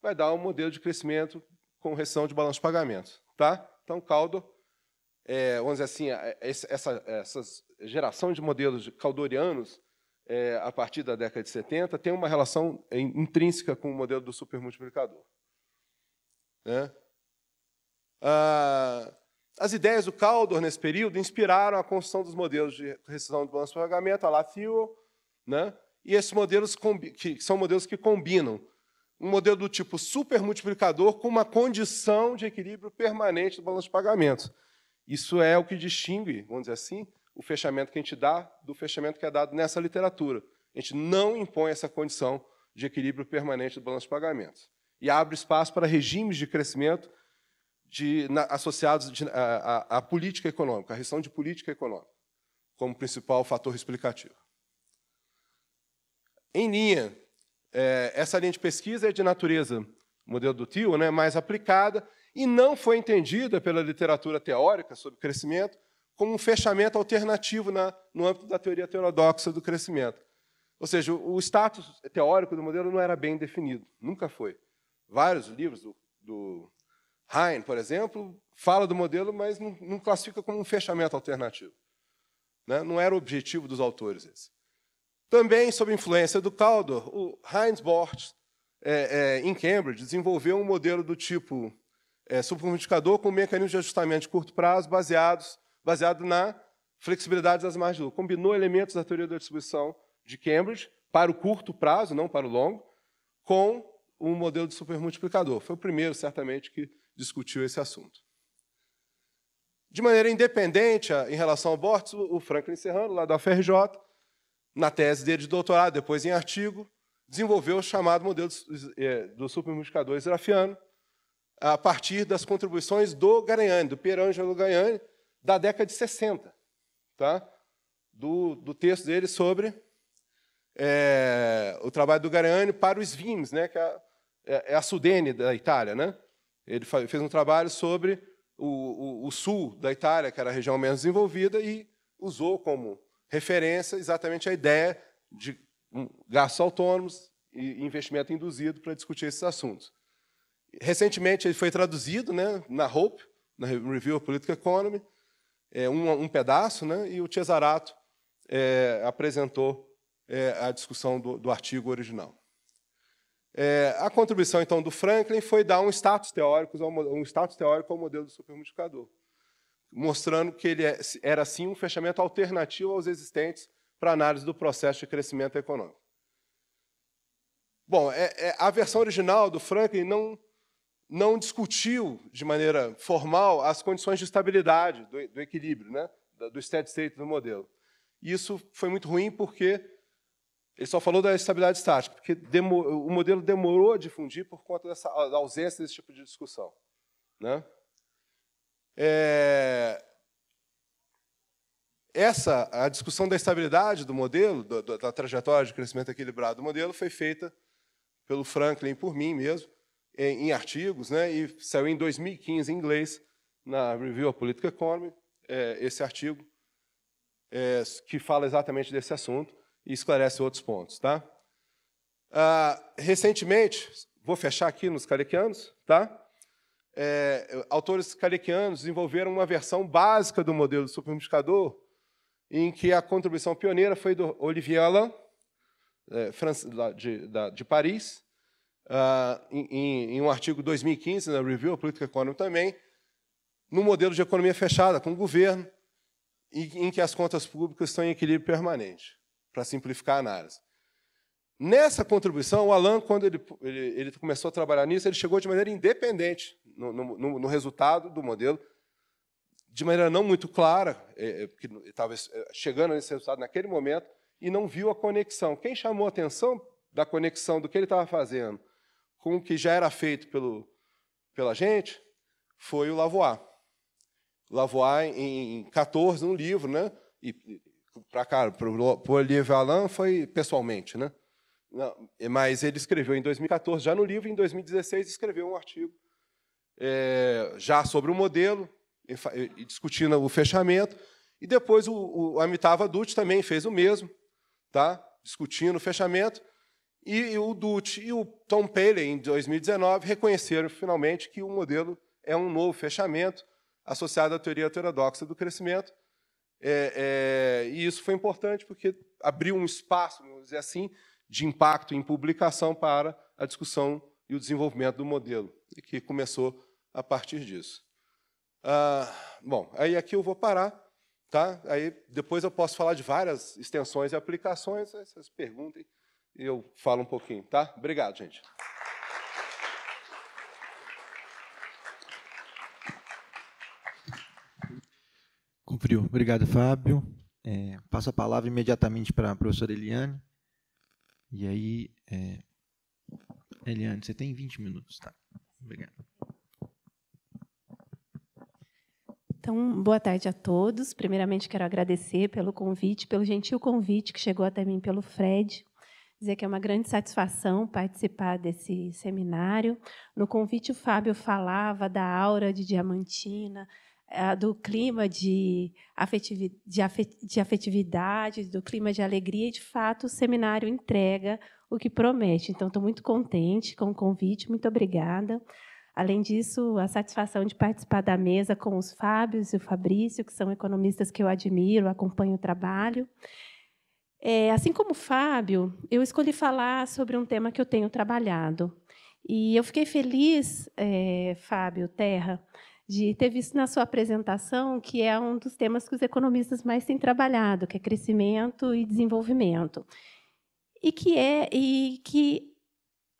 vai dar um modelo de crescimento com restrição de balanço de pagamento. Tá? Então, caldo, é, vamos dizer assim, é, é, essa, essa geração de modelos caudorianos, é, a partir da década de 70, tem uma relação intrínseca com o modelo do supermultiplicador. Né? Ah, as ideias do Caldor nesse período inspiraram a construção dos modelos de rescisão do balanço de pagamento, a LaFuel, né? e esses modelos que são modelos que combinam um modelo do tipo supermultiplicador com uma condição de equilíbrio permanente do balanço de pagamento. Isso é o que distingue, vamos dizer assim, o fechamento que a gente dá do fechamento que é dado nessa literatura. A gente não impõe essa condição de equilíbrio permanente do balanço de pagamento. E abre espaço para regimes de crescimento de, na, associados de, a, a, a, política econômica, a restrição de política econômica, como principal fator explicativo. Em linha, é, essa linha de pesquisa é de natureza, modelo do TIO, né, mais aplicada, e não foi entendida pela literatura teórica sobre crescimento como um fechamento alternativo na, no âmbito da teoria heterodoxa do crescimento. Ou seja, o, o status teórico do modelo não era bem definido, nunca foi. Vários livros do, do Hein, por exemplo, fala do modelo, mas não, não classifica como um fechamento alternativo. Né? Não era o objetivo dos autores esse. Também, sob influência do Caldor, o Heinz Bort, é, é, em Cambridge, desenvolveu um modelo do tipo é, subcomunicador com mecanismos de ajustamento de curto prazo baseados, baseado na flexibilidade das margens de lucro. Combinou elementos da teoria da distribuição de Cambridge para o curto prazo, não para o longo, com um modelo de supermultiplicador. Foi o primeiro, certamente, que discutiu esse assunto. De maneira independente ah, em relação ao aborto, o Franklin Serrano, lá da FRJ, na tese dele de doutorado, depois em artigo, desenvolveu o chamado modelo eh, do supermultiplicador zerafiano, a partir das contribuições do Gariani, do Pierangelo Gariani, da década de 60, tá? do, do texto dele sobre é, o trabalho do Gariani para os VIMs, né? que é, é, é a Sudene da Itália. Né? Ele fez um trabalho sobre o, o, o sul da Itália, que era a região menos desenvolvida, e usou como referência exatamente a ideia de gastos autônomos e investimento induzido para discutir esses assuntos. Recentemente, ele foi traduzido né, na Hope, na Review of Political Economy, é, um, um, pedaço, né, e o Cesarato é, apresentou é, a discussão do, do artigo original. É, a contribuição então do Franklin foi dar um status teórico, um status teórico ao modelo do supermultiplicador, mostrando que ele é, era sim um fechamento alternativo aos existentes para análise do processo de crescimento econômico. Bom, é, é, a versão original do Franklin não, não discutiu de maneira formal as condições de estabilidade do, do equilíbrio, né, do steady state do modelo. isso foi muito ruim porque ele só falou da estabilidade estática, porque o modelo demorou a difundir por conta dessa, da ausência desse tipo de discussão. Né? É... Essa, a discussão da estabilidade do modelo, da, da trajetória de crescimento equilibrado do modelo, foi feita pelo Franklin por mim mesmo, em, em artigos, né? e saiu em 2015 em inglês, na Review of Political Economy, é, esse artigo, é, que fala exatamente desse assunto e esclarece outros pontos, tá? Ah, recentemente, vou fechar aqui nos carequianos, tá? É, autores carequianos desenvolveram uma versão básica do modelo do supermultiplicador, em que a contribuição pioneira foi do Olivier Allan é, de, de, Paris, uh, em, em, um artigo 2015, na né, Review of Political Economy também, no modelo de economia fechada com o governo, em, em que as contas públicas estão em equilíbrio permanente para simplificar a análise. Nessa contribuição, o Alan, quando ele, ele, ele, começou a trabalhar nisso, ele chegou de maneira independente no, no, no resultado do modelo, de maneira não muito clara, é, é, estava é, chegando nesse resultado naquele momento e não viu a conexão. Quem chamou a atenção da conexão do que ele estava fazendo com o que já era feito pelo, pela gente foi o Lavois. Lavois, em 14, um livro, né? E, para cá, para o Olivier Alain foi pessoalmente, né? Não, mas ele escreveu em 2014, já no livro, em 2016 escreveu um artigo é, já sobre o modelo, discutindo o fechamento, e depois o, o Amitabha Dutti também fez o mesmo, tá? discutindo o fechamento, e, e o Dutti e o Tom Paley, em 2019, reconheceram finalmente que o modelo é um novo fechamento associado à teoria heterodoxa do crescimento, é, é, e isso foi importante porque abriu um espaço, vamos dizer assim, de impacto em publicação para a discussão e o desenvolvimento do modelo, e que começou a partir disso. Ah, bom, aí aqui eu vou parar, tá? Aí depois eu posso falar de várias extensões e aplicações, aí vocês perguntem e eu falo um pouquinho, tá? Obrigado, gente. Cumpriu. Obrigado, Fábio. É, passo a palavra imediatamente para a professora Eliane. E aí, é... Eliane, você tem 20 minutos, tá? Obrigado. Então, boa tarde a todos. Primeiramente, quero agradecer pelo convite, pelo gentil convite que chegou até mim pelo Fred. Dizer que é uma grande satisfação participar desse seminário. No convite, o Fábio falava da aura de Diamantina, do clima de, afetividade, do clima de alegria, e de fato o seminário entrega o que promete. Então, estou muito contente com o convite, muito obrigada. Além disso, a satisfação de participar da mesa com os Fábios e o Fabrício, que são economistas que eu admiro, acompanho o trabalho. É, assim como o Fábio, eu escolhi falar sobre um tema que eu tenho trabalhado. E eu fiquei feliz, é, Fábio Terra, de ter visto na sua apresentação que é um dos temas que os economistas mais têm trabalhado, que é crescimento e desenvolvimento. E que é e que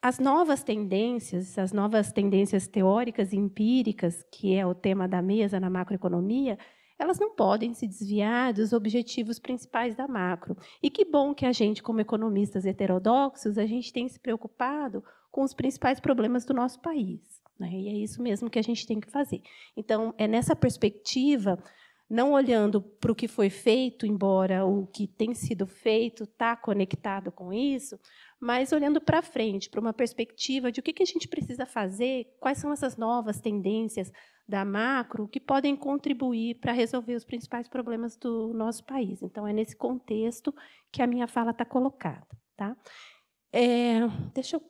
as novas tendências, as novas tendências teóricas e empíricas, que é o tema da mesa na macroeconomia, elas não podem se desviar dos objetivos principais da macro. E que bom que a gente, como economistas heterodoxos, a gente tem se preocupado com os principais problemas do nosso país. Né? E é isso mesmo que a gente tem que fazer. Então, é nessa perspectiva, não olhando para o que foi feito, embora o que tem sido feito está conectado com isso, mas olhando para frente, para uma perspectiva de o que, a gente precisa fazer, quais são essas novas tendências da macro que podem contribuir para resolver os principais problemas do nosso país. Então, é nesse contexto que a minha fala está colocada. Tá? É, deixa eu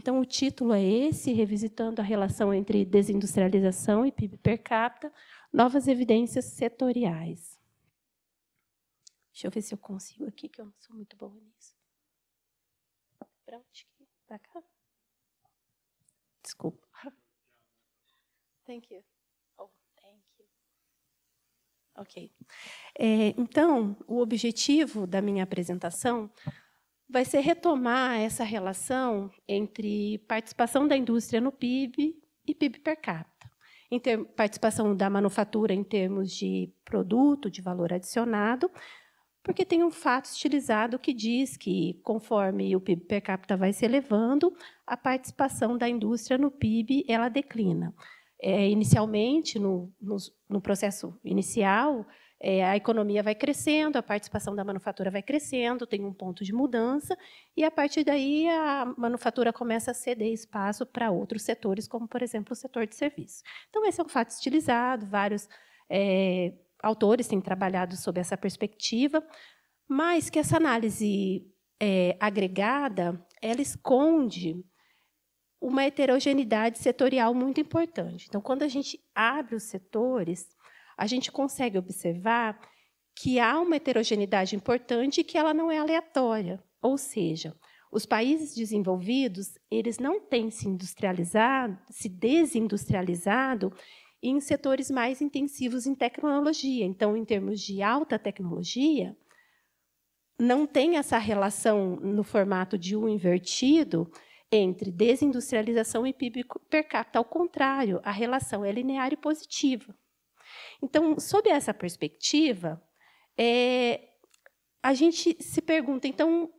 então, o título é esse, revisitando a relação entre desindustrialização e PIB per capita, novas evidências setoriais. Deixa eu ver se eu consigo aqui, que eu não sou muito boa nisso. Pronto, tá cá? Desculpa. Thank you. Oh, thank you. Ok. É, então, o objetivo da minha apresentação vai ser retomar essa relação entre participação da indústria no PIB e PIB per capita. participação da manufatura em termos de produto, de valor adicionado, porque tem um fato estilizado que diz que, conforme o PIB per capita vai se elevando, a participação da indústria no PIB ela declina. É, inicialmente, no, no, no processo inicial, é, a economia vai crescendo, a participação da manufatura vai crescendo, tem um ponto de mudança, e a partir daí a manufatura começa a ceder espaço para outros setores, como, por exemplo, o setor de serviço. Então, esse é um fato estilizado, vários é, autores têm trabalhado sob essa perspectiva, mas que essa análise é, agregada ela esconde uma heterogeneidade setorial muito importante. Então, quando a gente abre os setores, a gente consegue observar que há uma heterogeneidade importante e que ela não é aleatória. Ou seja, os países desenvolvidos, eles não têm se industrializado, se desindustrializado em setores mais intensivos em tecnologia. Então, em termos de alta tecnologia, não tem essa relação no formato de U invertido entre desindustrialização e PIB per capita. Ao contrário, a relação é linear e positiva. Então, sob essa perspectiva, é, a gente se pergunta, então,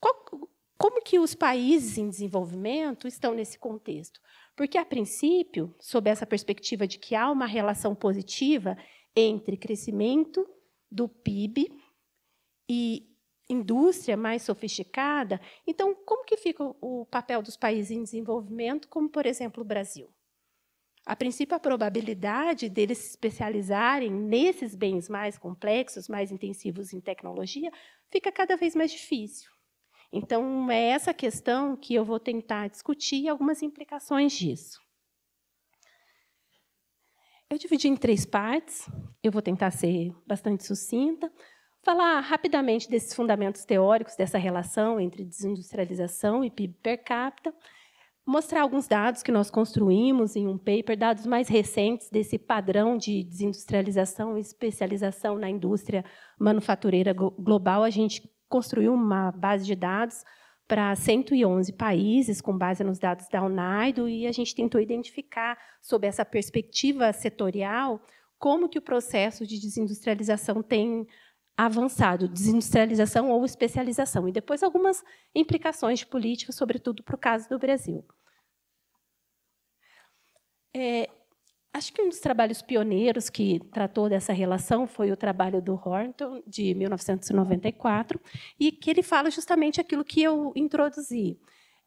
qual, como que os países em desenvolvimento estão nesse contexto? Porque, a princípio, sob essa perspectiva de que há uma relação positiva entre crescimento do PIB e indústria mais sofisticada, então, como que fica o papel dos países em desenvolvimento, como, por exemplo, o Brasil? A princípio, a probabilidade deles se especializarem nesses bens mais complexos, mais intensivos em tecnologia, fica cada vez mais difícil. Então, é essa questão que eu vou tentar discutir e algumas implicações disso. Eu dividi em três partes, eu vou tentar ser bastante sucinta, falar rapidamente desses fundamentos teóricos dessa relação entre desindustrialização e PIB per capita, mostrar alguns dados que nós construímos em um paper, dados mais recentes desse padrão de desindustrialização e especialização na indústria manufatureira global. A gente construiu uma base de dados para 111 países, com base nos dados da UNAIDO, e a gente tentou identificar, sob essa perspectiva setorial, como que o processo de desindustrialização tem avançado, desindustrialização ou especialização, e depois algumas implicações de política, sobretudo para o caso do Brasil. É, acho que um dos trabalhos pioneiros que tratou dessa relação foi o trabalho do Horton, de 1994, e que ele fala justamente aquilo que eu introduzi,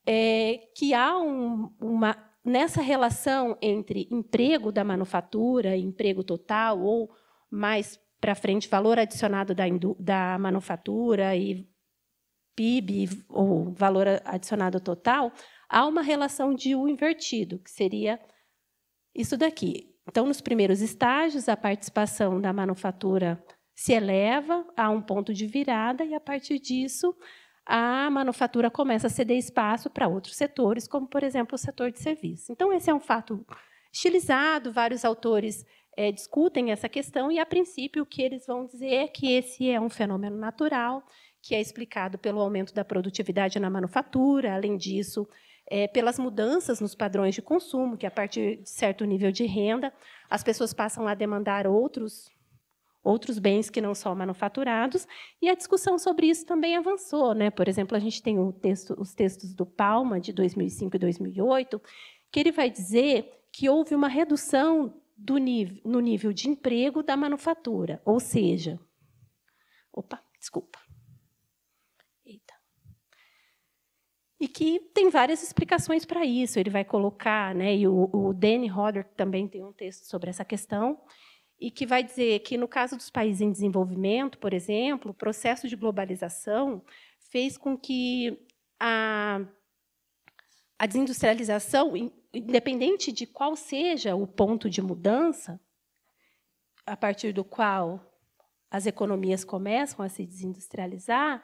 é, que há um, uma nessa relação entre emprego da manufatura, emprego total ou mais para frente valor adicionado da, da manufatura e PIB ou valor adicionado total, há uma relação de U invertido, que seria isso daqui. Então, nos primeiros estágios, a participação da manufatura se eleva a um ponto de virada e, a partir disso, a manufatura começa a ceder espaço para outros setores, como, por exemplo, o setor de serviço. Então, esse é um fato estilizado, vários autores é, discutem essa questão e, a princípio, o que eles vão dizer é que esse é um fenômeno natural, que é explicado pelo aumento da produtividade na manufatura, além disso, é, pelas mudanças nos padrões de consumo, que a partir de certo nível de renda, as pessoas passam a demandar outros outros bens que não são manufaturados, e a discussão sobre isso também avançou, né? Por exemplo, a gente tem texto, os textos do Palma de 2005 e 2008, que ele vai dizer que houve uma redução do nível, no nível de emprego da manufatura, ou seja, opa, desculpa. e que tem várias explicações para isso. Ele vai colocar, né, e o, o Danny Roderick também tem um texto sobre essa questão, e que vai dizer que, no caso dos países em desenvolvimento, por exemplo, o processo de globalização fez com que a, a desindustrialização, independente de qual seja o ponto de mudança, a partir do qual as economias começam a se desindustrializar,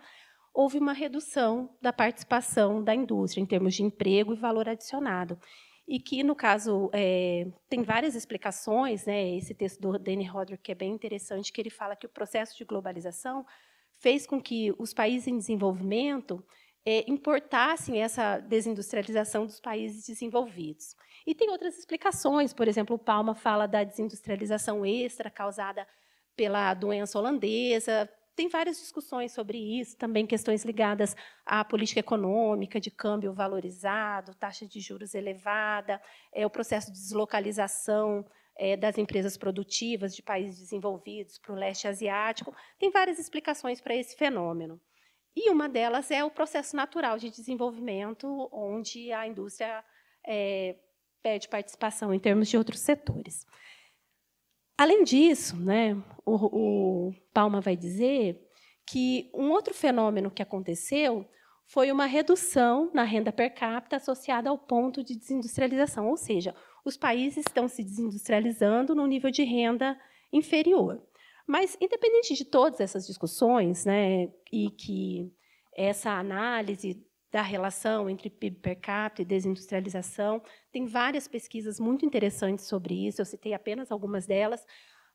houve uma redução da participação da indústria em termos de emprego e valor adicionado. E que, no caso, é, tem várias explicações. Né? Esse texto do Danny Roderick que é bem interessante, que ele fala que o processo de globalização fez com que os países em desenvolvimento é, importassem essa desindustrialização dos países desenvolvidos. E tem outras explicações, por exemplo, o Palma fala da desindustrialização extra causada pela doença holandesa, tem várias discussões sobre isso, também questões ligadas à política econômica, de câmbio valorizado, taxa de juros elevada, é, o processo de deslocalização é, das empresas produtivas de países desenvolvidos para o leste asiático. Tem várias explicações para esse fenômeno. E uma delas é o processo natural de desenvolvimento, onde a indústria é, pede participação em termos de outros setores. Além disso, né, o, o Palma vai dizer que um outro fenômeno que aconteceu foi uma redução na renda per capita associada ao ponto de desindustrialização, ou seja, os países estão se desindustrializando no nível de renda inferior. Mas, independente de todas essas discussões, né, e que essa análise da relação entre PIB per capita e desindustrialização. Tem várias pesquisas muito interessantes sobre isso, eu citei apenas algumas delas,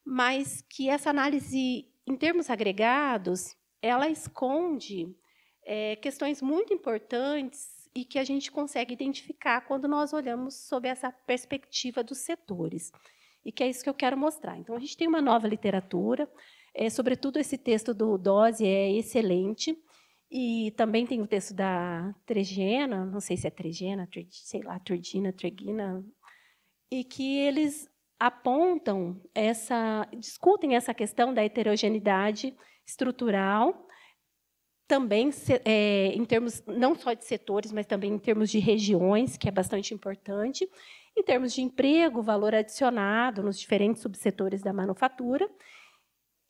mas que essa análise, em termos agregados, ela esconde é, questões muito importantes e que a gente consegue identificar quando nós olhamos sob essa perspectiva dos setores. E que é isso que eu quero mostrar. Então, a gente tem uma nova literatura, é, sobretudo esse texto do Dose é excelente, e também tem o texto da Tregena, não sei se é Tregena, sei lá, Turdina, Tregina, e que eles apontam essa, discutem essa questão da heterogeneidade estrutural, também é, em termos não só de setores, mas também em termos de regiões, que é bastante importante, em termos de emprego, valor adicionado nos diferentes subsetores da manufatura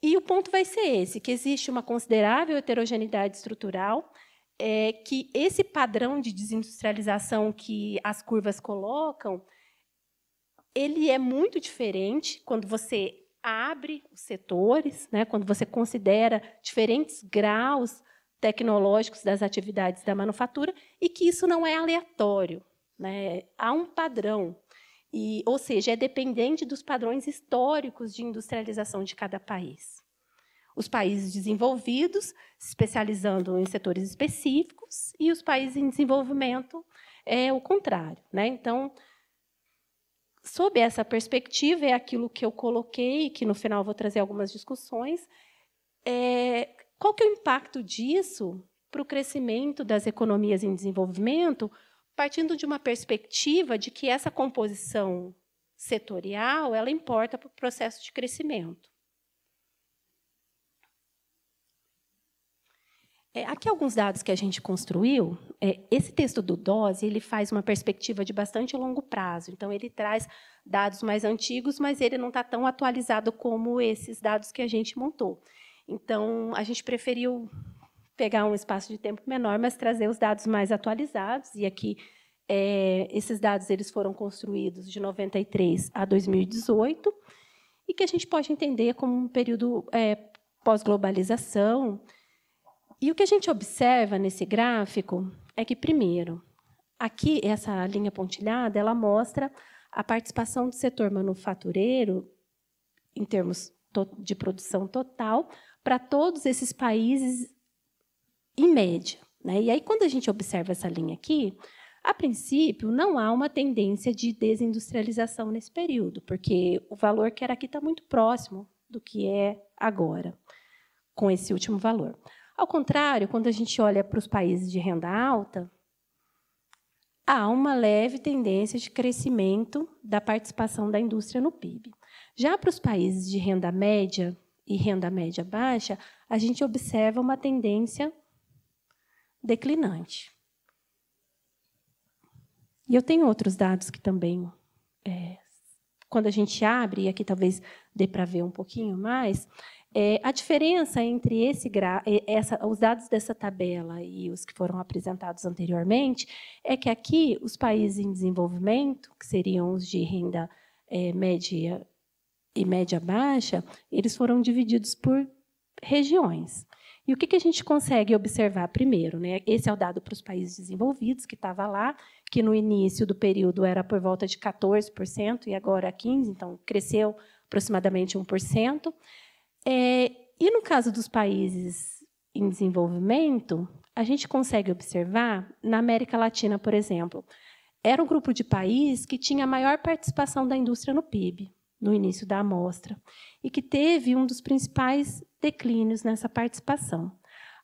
e o ponto vai ser esse, que existe uma considerável heterogeneidade estrutural, é, que esse padrão de desindustrialização que as curvas colocam, ele é muito diferente quando você abre os setores, né, quando você considera diferentes graus tecnológicos das atividades da manufatura, e que isso não é aleatório. Né? Há um padrão. E, ou seja, é dependente dos padrões históricos de industrialização de cada país. Os países desenvolvidos, se especializando em setores específicos, e os países em desenvolvimento, é o contrário. Né? Então, sob essa perspectiva, é aquilo que eu coloquei, que no final vou trazer algumas discussões, é, qual que é o impacto disso para o crescimento das economias em desenvolvimento, partindo de uma perspectiva de que essa composição setorial ela importa para o processo de crescimento. É, aqui alguns dados que a gente construiu. É, esse texto do Dose ele faz uma perspectiva de bastante longo prazo. Então ele traz dados mais antigos, mas ele não está tão atualizado como esses dados que a gente montou. Então a gente preferiu pegar um espaço de tempo menor, mas trazer os dados mais atualizados. E aqui, é, esses dados eles foram construídos de 93 a 2018, e que a gente pode entender como um período é, pós-globalização. E o que a gente observa nesse gráfico é que, primeiro, aqui essa linha pontilhada ela mostra a participação do setor manufatureiro em termos de produção total para todos esses países e média. Né? E aí, quando a gente observa essa linha aqui, a princípio, não há uma tendência de desindustrialização nesse período, porque o valor que era aqui está muito próximo do que é agora, com esse último valor. Ao contrário, quando a gente olha para os países de renda alta, há uma leve tendência de crescimento da participação da indústria no PIB. Já para os países de renda média e renda média baixa, a gente observa uma tendência declinante. E eu tenho outros dados que também, é, quando a gente abre, e aqui talvez dê para ver um pouquinho mais, é, a diferença entre esse gra... essa, os dados dessa tabela e os que foram apresentados anteriormente é que aqui os países em desenvolvimento, que seriam os de renda é, média e média baixa, eles foram divididos por regiões. E o que, que a gente consegue observar primeiro? Né? Esse é o dado para os países desenvolvidos, que estava lá, que no início do período era por volta de 14% e agora 15%, é então cresceu aproximadamente 1%. É, e no caso dos países em desenvolvimento, a gente consegue observar, na América Latina, por exemplo, era um grupo de país que tinha a maior participação da indústria no PIB no início da amostra, e que teve um dos principais declínios nessa participação.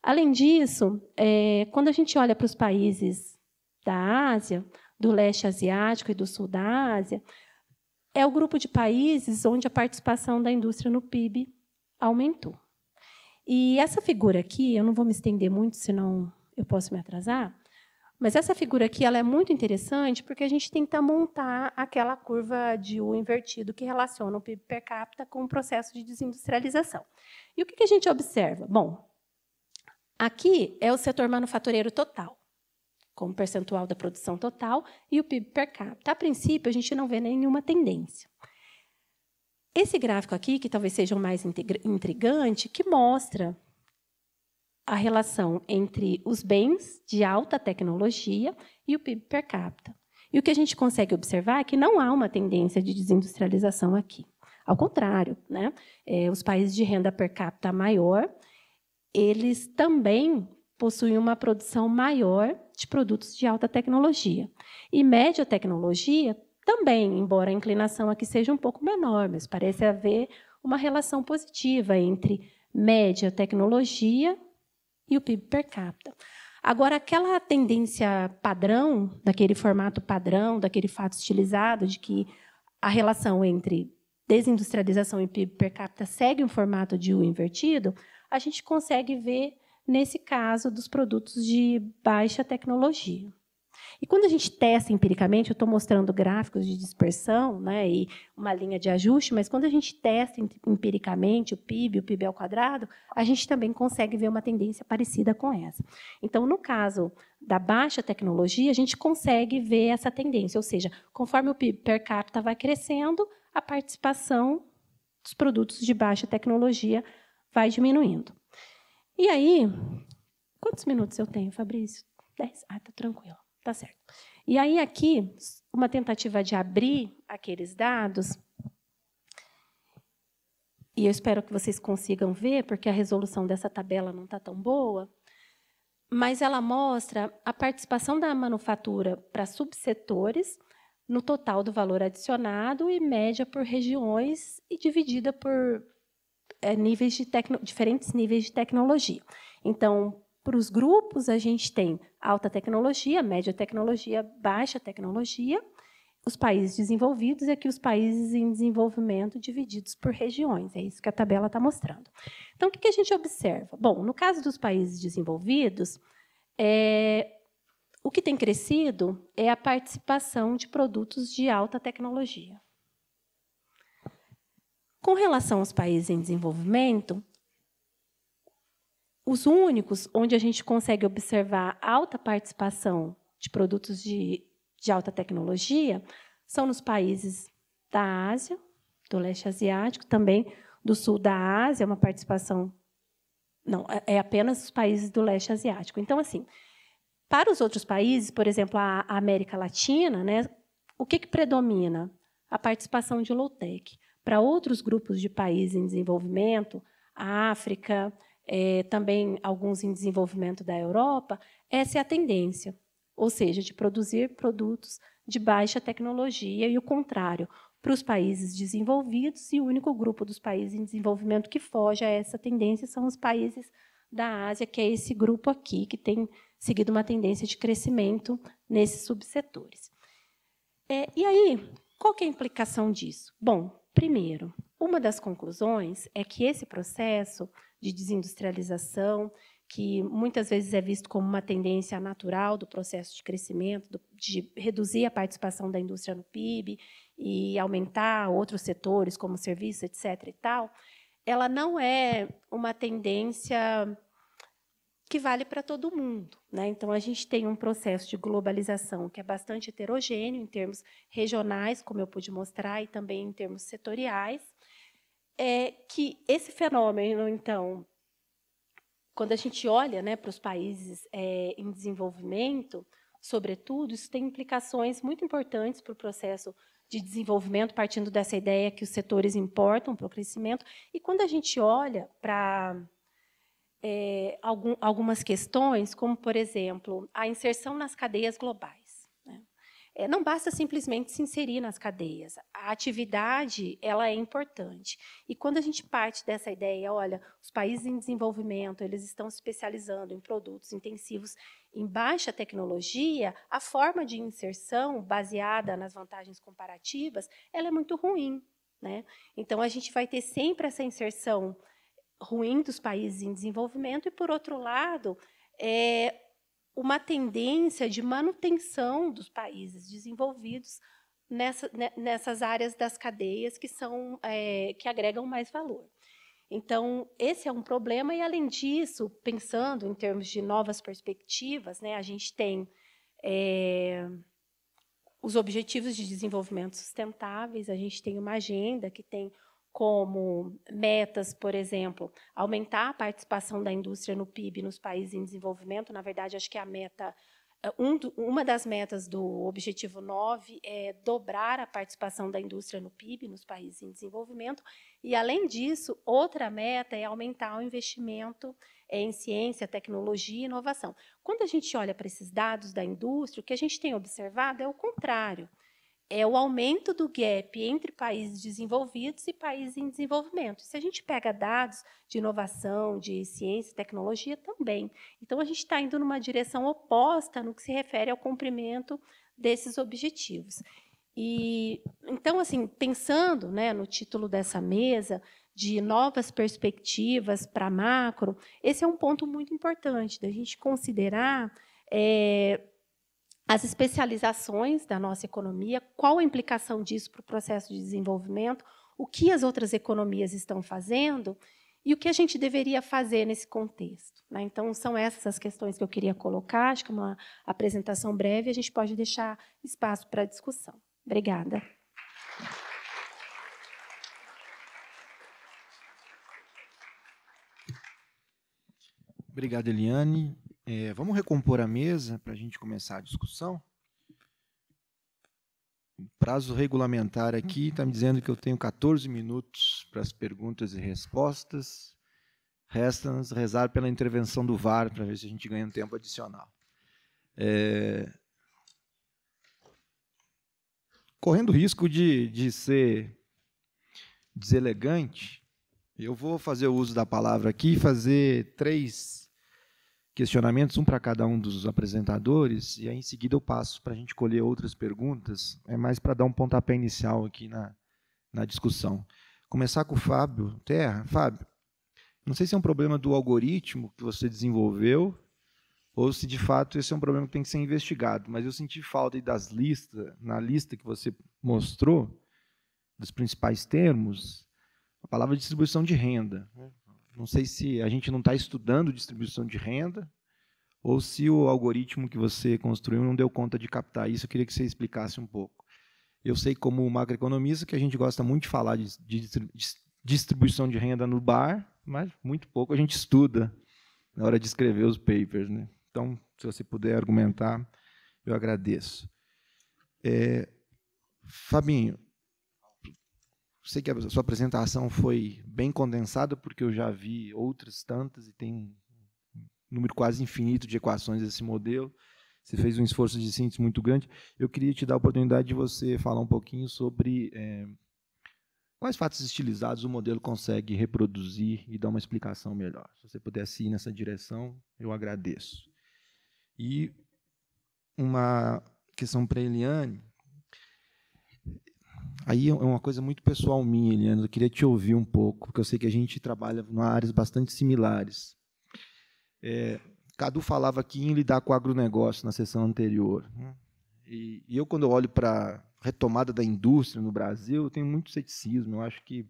Além disso, é, quando a gente olha para os países da Ásia, do leste asiático e do sul da Ásia, é o grupo de países onde a participação da indústria no PIB aumentou. E essa figura aqui, eu não vou me estender muito, senão eu posso me atrasar, mas essa figura aqui ela é muito interessante porque a gente tenta montar aquela curva de U invertido que relaciona o PIB per capita com o processo de desindustrialização. E o que, que a gente observa? Bom, aqui é o setor manufatureiro total, como percentual da produção total, e o PIB per capita. A princípio, a gente não vê nenhuma tendência. Esse gráfico aqui, que talvez seja o mais intrigante, que mostra a relação entre os bens de alta tecnologia e o PIB per capita. E o que a gente consegue observar é que não há uma tendência de desindustrialização aqui. Ao contrário, né? É, os países de renda per capita maior, eles também possuem uma produção maior de produtos de alta tecnologia. E média tecnologia também, embora a inclinação aqui seja um pouco menor, mas parece haver uma relação positiva entre média tecnologia e o PIB per capita. Agora, aquela tendência padrão, daquele formato padrão, daquele fato estilizado, de que a relação entre desindustrialização e PIB per capita segue um formato de U invertido, a gente consegue ver nesse caso dos produtos de baixa tecnologia. E quando a gente testa empiricamente, eu estou mostrando gráficos de dispersão né, e uma linha de ajuste, mas quando a gente testa empiricamente o PIB, o PIB ao quadrado, a gente também consegue ver uma tendência parecida com essa. Então, no caso da baixa tecnologia, a gente consegue ver essa tendência, ou seja, conforme o PIB per capita vai crescendo, a participação dos produtos de baixa tecnologia vai diminuindo. E aí, quantos minutos eu tenho, Fabrício? Dez? Ah, tá tranquilo. Tá certo. E aí, aqui, uma tentativa de abrir aqueles dados. E eu espero que vocês consigam ver, porque a resolução dessa tabela não está tão boa. Mas ela mostra a participação da manufatura para subsetores no total do valor adicionado e média por regiões e dividida por é, níveis de tecno, diferentes níveis de tecnologia. Então, para os grupos, a gente tem alta tecnologia, média tecnologia, baixa tecnologia, os países desenvolvidos e aqui os países em desenvolvimento divididos por regiões. É isso que a tabela está mostrando. Então, o que, a gente observa? Bom, no caso dos países desenvolvidos, é, o que tem crescido é a participação de produtos de alta tecnologia. Com relação aos países em desenvolvimento, os únicos onde a gente consegue observar alta participação de produtos de, de alta tecnologia são nos países da Ásia, do leste asiático, também do sul da Ásia, é uma participação. Não, é, é apenas os países do leste asiático. Então, assim, para os outros países, por exemplo, a América Latina, né, o que, que predomina? A participação de low-tech. Para outros grupos de países em desenvolvimento, a África, é, também alguns em desenvolvimento da Europa, essa é a tendência, ou seja, de produzir produtos de baixa tecnologia e o contrário, para os países desenvolvidos, e o único grupo dos países em desenvolvimento que foge a essa tendência são os países da Ásia, que é esse grupo aqui, que tem seguido uma tendência de crescimento nesses subsetores. É, e aí, qual é a implicação disso? Bom, primeiro, uma das conclusões é que esse processo de desindustrialização, que muitas vezes é visto como uma tendência natural do processo de crescimento, de reduzir a participação da indústria no PIB e aumentar outros setores, como serviço, etc. e tal, ela não é uma tendência que vale para todo mundo. Né? Então, a gente tem um processo de globalização que é bastante heterogêneo em termos regionais, como eu pude mostrar, e também em termos setoriais é que esse fenômeno, então, quando a gente olha né, para os países é, em desenvolvimento, sobretudo, isso tem implicações muito importantes para o processo de desenvolvimento, partindo dessa ideia que os setores importam para o crescimento. E quando a gente olha para é, algum, algumas questões, como, por exemplo, a inserção nas cadeias globais. É, não basta simplesmente se inserir nas cadeias. A atividade ela é importante. E quando a gente parte dessa ideia, olha, os países em desenvolvimento eles estão se especializando em produtos intensivos em baixa tecnologia, a forma de inserção baseada nas vantagens comparativas ela é muito ruim. Né? Então a gente vai ter sempre essa inserção ruim dos países em desenvolvimento e por outro lado é, uma tendência de manutenção dos países desenvolvidos nessa, né, nessas áreas das cadeias que são é, que agregam mais valor. Então, esse é um problema, e além disso, pensando em termos de novas perspectivas, né, a gente tem é, os Objetivos de Desenvolvimento Sustentáveis, a gente tem uma agenda que tem como metas, por exemplo, aumentar a participação da indústria no PIB nos países em desenvolvimento. Na verdade, acho que a meta, eh, um, uma das metas do Objetivo 9 é dobrar a participação da indústria no PIB nos países em desenvolvimento. E, além disso, outra meta é aumentar o investimento em ciência, tecnologia e inovação. Quando a gente olha para esses dados da indústria, o que a gente tem observado é o contrário é o aumento do gap entre países desenvolvidos e países em desenvolvimento. Se a gente pega dados de inovação, de ciência e tecnologia também. Então, a gente está indo numa direção oposta no que se refere ao cumprimento desses objetivos. E então, assim, pensando né, no título dessa mesa de novas perspectivas para macro, esse é um ponto muito importante da gente considerar é, as especializações da nossa economia, qual a implicação disso para o processo de desenvolvimento, o que as outras economias estão fazendo e o que a gente deveria fazer nesse contexto. Né? Então, são essas as questões que eu queria colocar. Acho que é uma apresentação breve a gente pode deixar espaço para discussão. Obrigada. Obrigado, Eliane. É, vamos recompor a mesa para a gente começar a discussão. O prazo regulamentar aqui está me dizendo que eu tenho 14 minutos para as perguntas e respostas. Resta-nos rezar pela intervenção do VAR para ver se a gente ganha um tempo adicional. É, correndo risco de, de ser deselegante, eu vou fazer o uso da palavra aqui e fazer três questionamentos, um para cada um dos apresentadores, e aí em seguida eu passo para a gente colher outras perguntas. É mais para dar um pontapé inicial aqui na, na discussão. Começar com o Fábio Terra. Fábio, não sei se é um problema do algoritmo que você desenvolveu, ou se de fato esse é um problema que tem que ser investigado. Mas eu senti falta das listas, na lista que você mostrou, dos principais termos, a palavra distribuição de renda. Né? Não sei se a gente não está estudando distribuição de renda ou se o algoritmo que você construiu não deu conta de captar isso. Eu queria que você explicasse um pouco. Eu sei, como macroeconomista, que a gente gosta muito de falar de, distribuição de renda no bar, mas muito pouco a gente estuda na hora de escrever os papers. Né? Então, se você puder argumentar, eu agradeço. É, Fabinho, sei que a sua apresentação foi bem condensada, porque eu já vi outras tantas e tem um número quase infinito de equações desse modelo. Você fez um esforço de síntese muito grande. Eu queria te dar a oportunidade de você falar um pouquinho sobre é, quais fatos estilizados o modelo consegue reproduzir e dar uma explicação melhor. Se você pudesse ir nessa direção, eu agradeço. E uma questão para a Eliane, Aí é, é uma coisa muito pessoal minha, Eliana. Eu queria te ouvir um pouco, porque eu sei que a gente trabalha em áreas bastante similares. É, Cadu falava aqui em lidar com o agronegócio na sessão anterior. Né? E, e eu, quando eu olho para a retomada da indústria no Brasil, eu tenho muito ceticismo. Eu acho que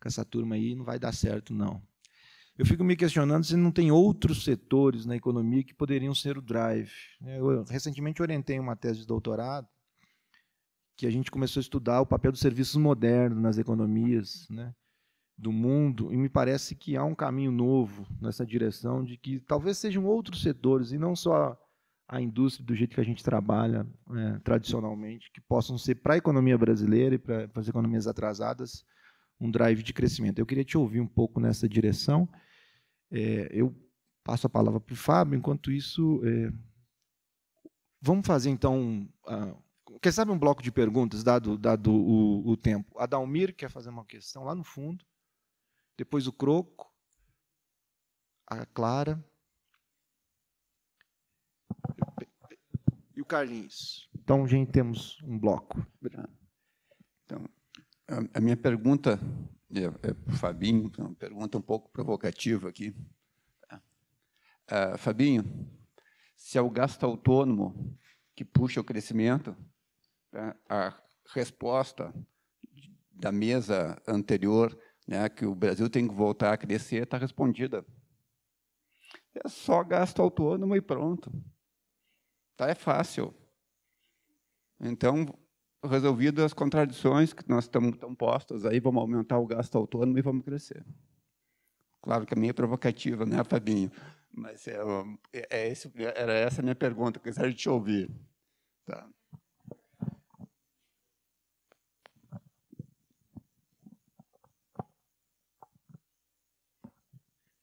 com essa turma aí não vai dar certo, não. Eu fico me questionando se não tem outros setores na economia que poderiam ser o drive. Né? Eu, recentemente, orientei uma tese de doutorado que a gente começou a estudar o papel dos serviços modernos nas economias né, do mundo, e me parece que há um caminho novo nessa direção de que talvez sejam outros setores, e não só a indústria do jeito que a gente trabalha né, tradicionalmente, que possam ser para a economia brasileira e para as economias atrasadas um drive de crescimento. Eu queria te ouvir um pouco nessa direção. É, eu passo a palavra para o Fábio, enquanto isso. É, vamos fazer então. Uh, quem sabe um bloco de perguntas, dado, dado o, o tempo. Dalmir quer fazer uma questão lá no fundo, depois o Croco, a Clara e o Carlinhos. Então, gente, temos um bloco. Então, a, a minha pergunta é, é para o Fabinho, é uma pergunta um pouco provocativa aqui. Uh, Fabinho, se é o gasto autônomo que puxa o crescimento, né, a resposta da mesa anterior, né, que o Brasil tem que voltar a crescer, está respondida. É só gasto autônomo e pronto. Tá, é fácil. Então, resolvidas as contradições que nós estamos tão postas aí, vamos aumentar o gasto autônomo e vamos crescer. Claro que a minha é provocativa, né, Fabinho? Mas é, é, é esse, era essa a minha pergunta, que eu te ouvir. Tá.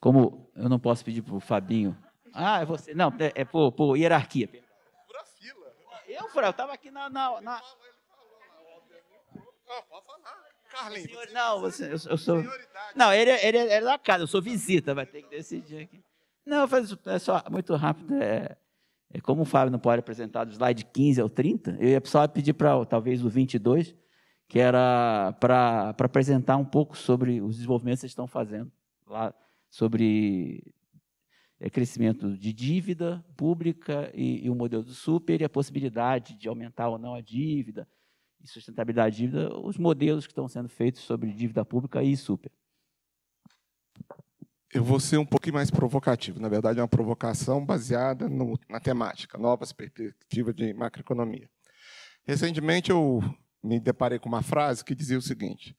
Como eu não posso pedir para o Fabinho. Ah, é você. Não, é, é por, por hierarquia. Por a fila. Eu, eu estava aqui na. na, na... Ah, pode falar. Carlinhos. Senhor, não, você, eu, eu sou. Não, ele, ele, é da casa, eu sou visita, vai ter que decidir aqui. Não, faz, é só muito rápido. É, é como o Fábio não pode apresentar do slide 15 ao 30, eu ia só pedir para talvez o 22, que era para apresentar um pouco sobre os desenvolvimentos que vocês estão fazendo lá sobre é, crescimento de dívida pública e, e, o modelo do super e a possibilidade de aumentar ou não a dívida e sustentabilidade da dívida, os modelos que estão sendo feitos sobre dívida pública e super. Eu vou ser um pouquinho mais provocativo. Na verdade, é uma provocação baseada no, na temática, novas perspectivas de macroeconomia. Recentemente, eu me deparei com uma frase que dizia o seguinte: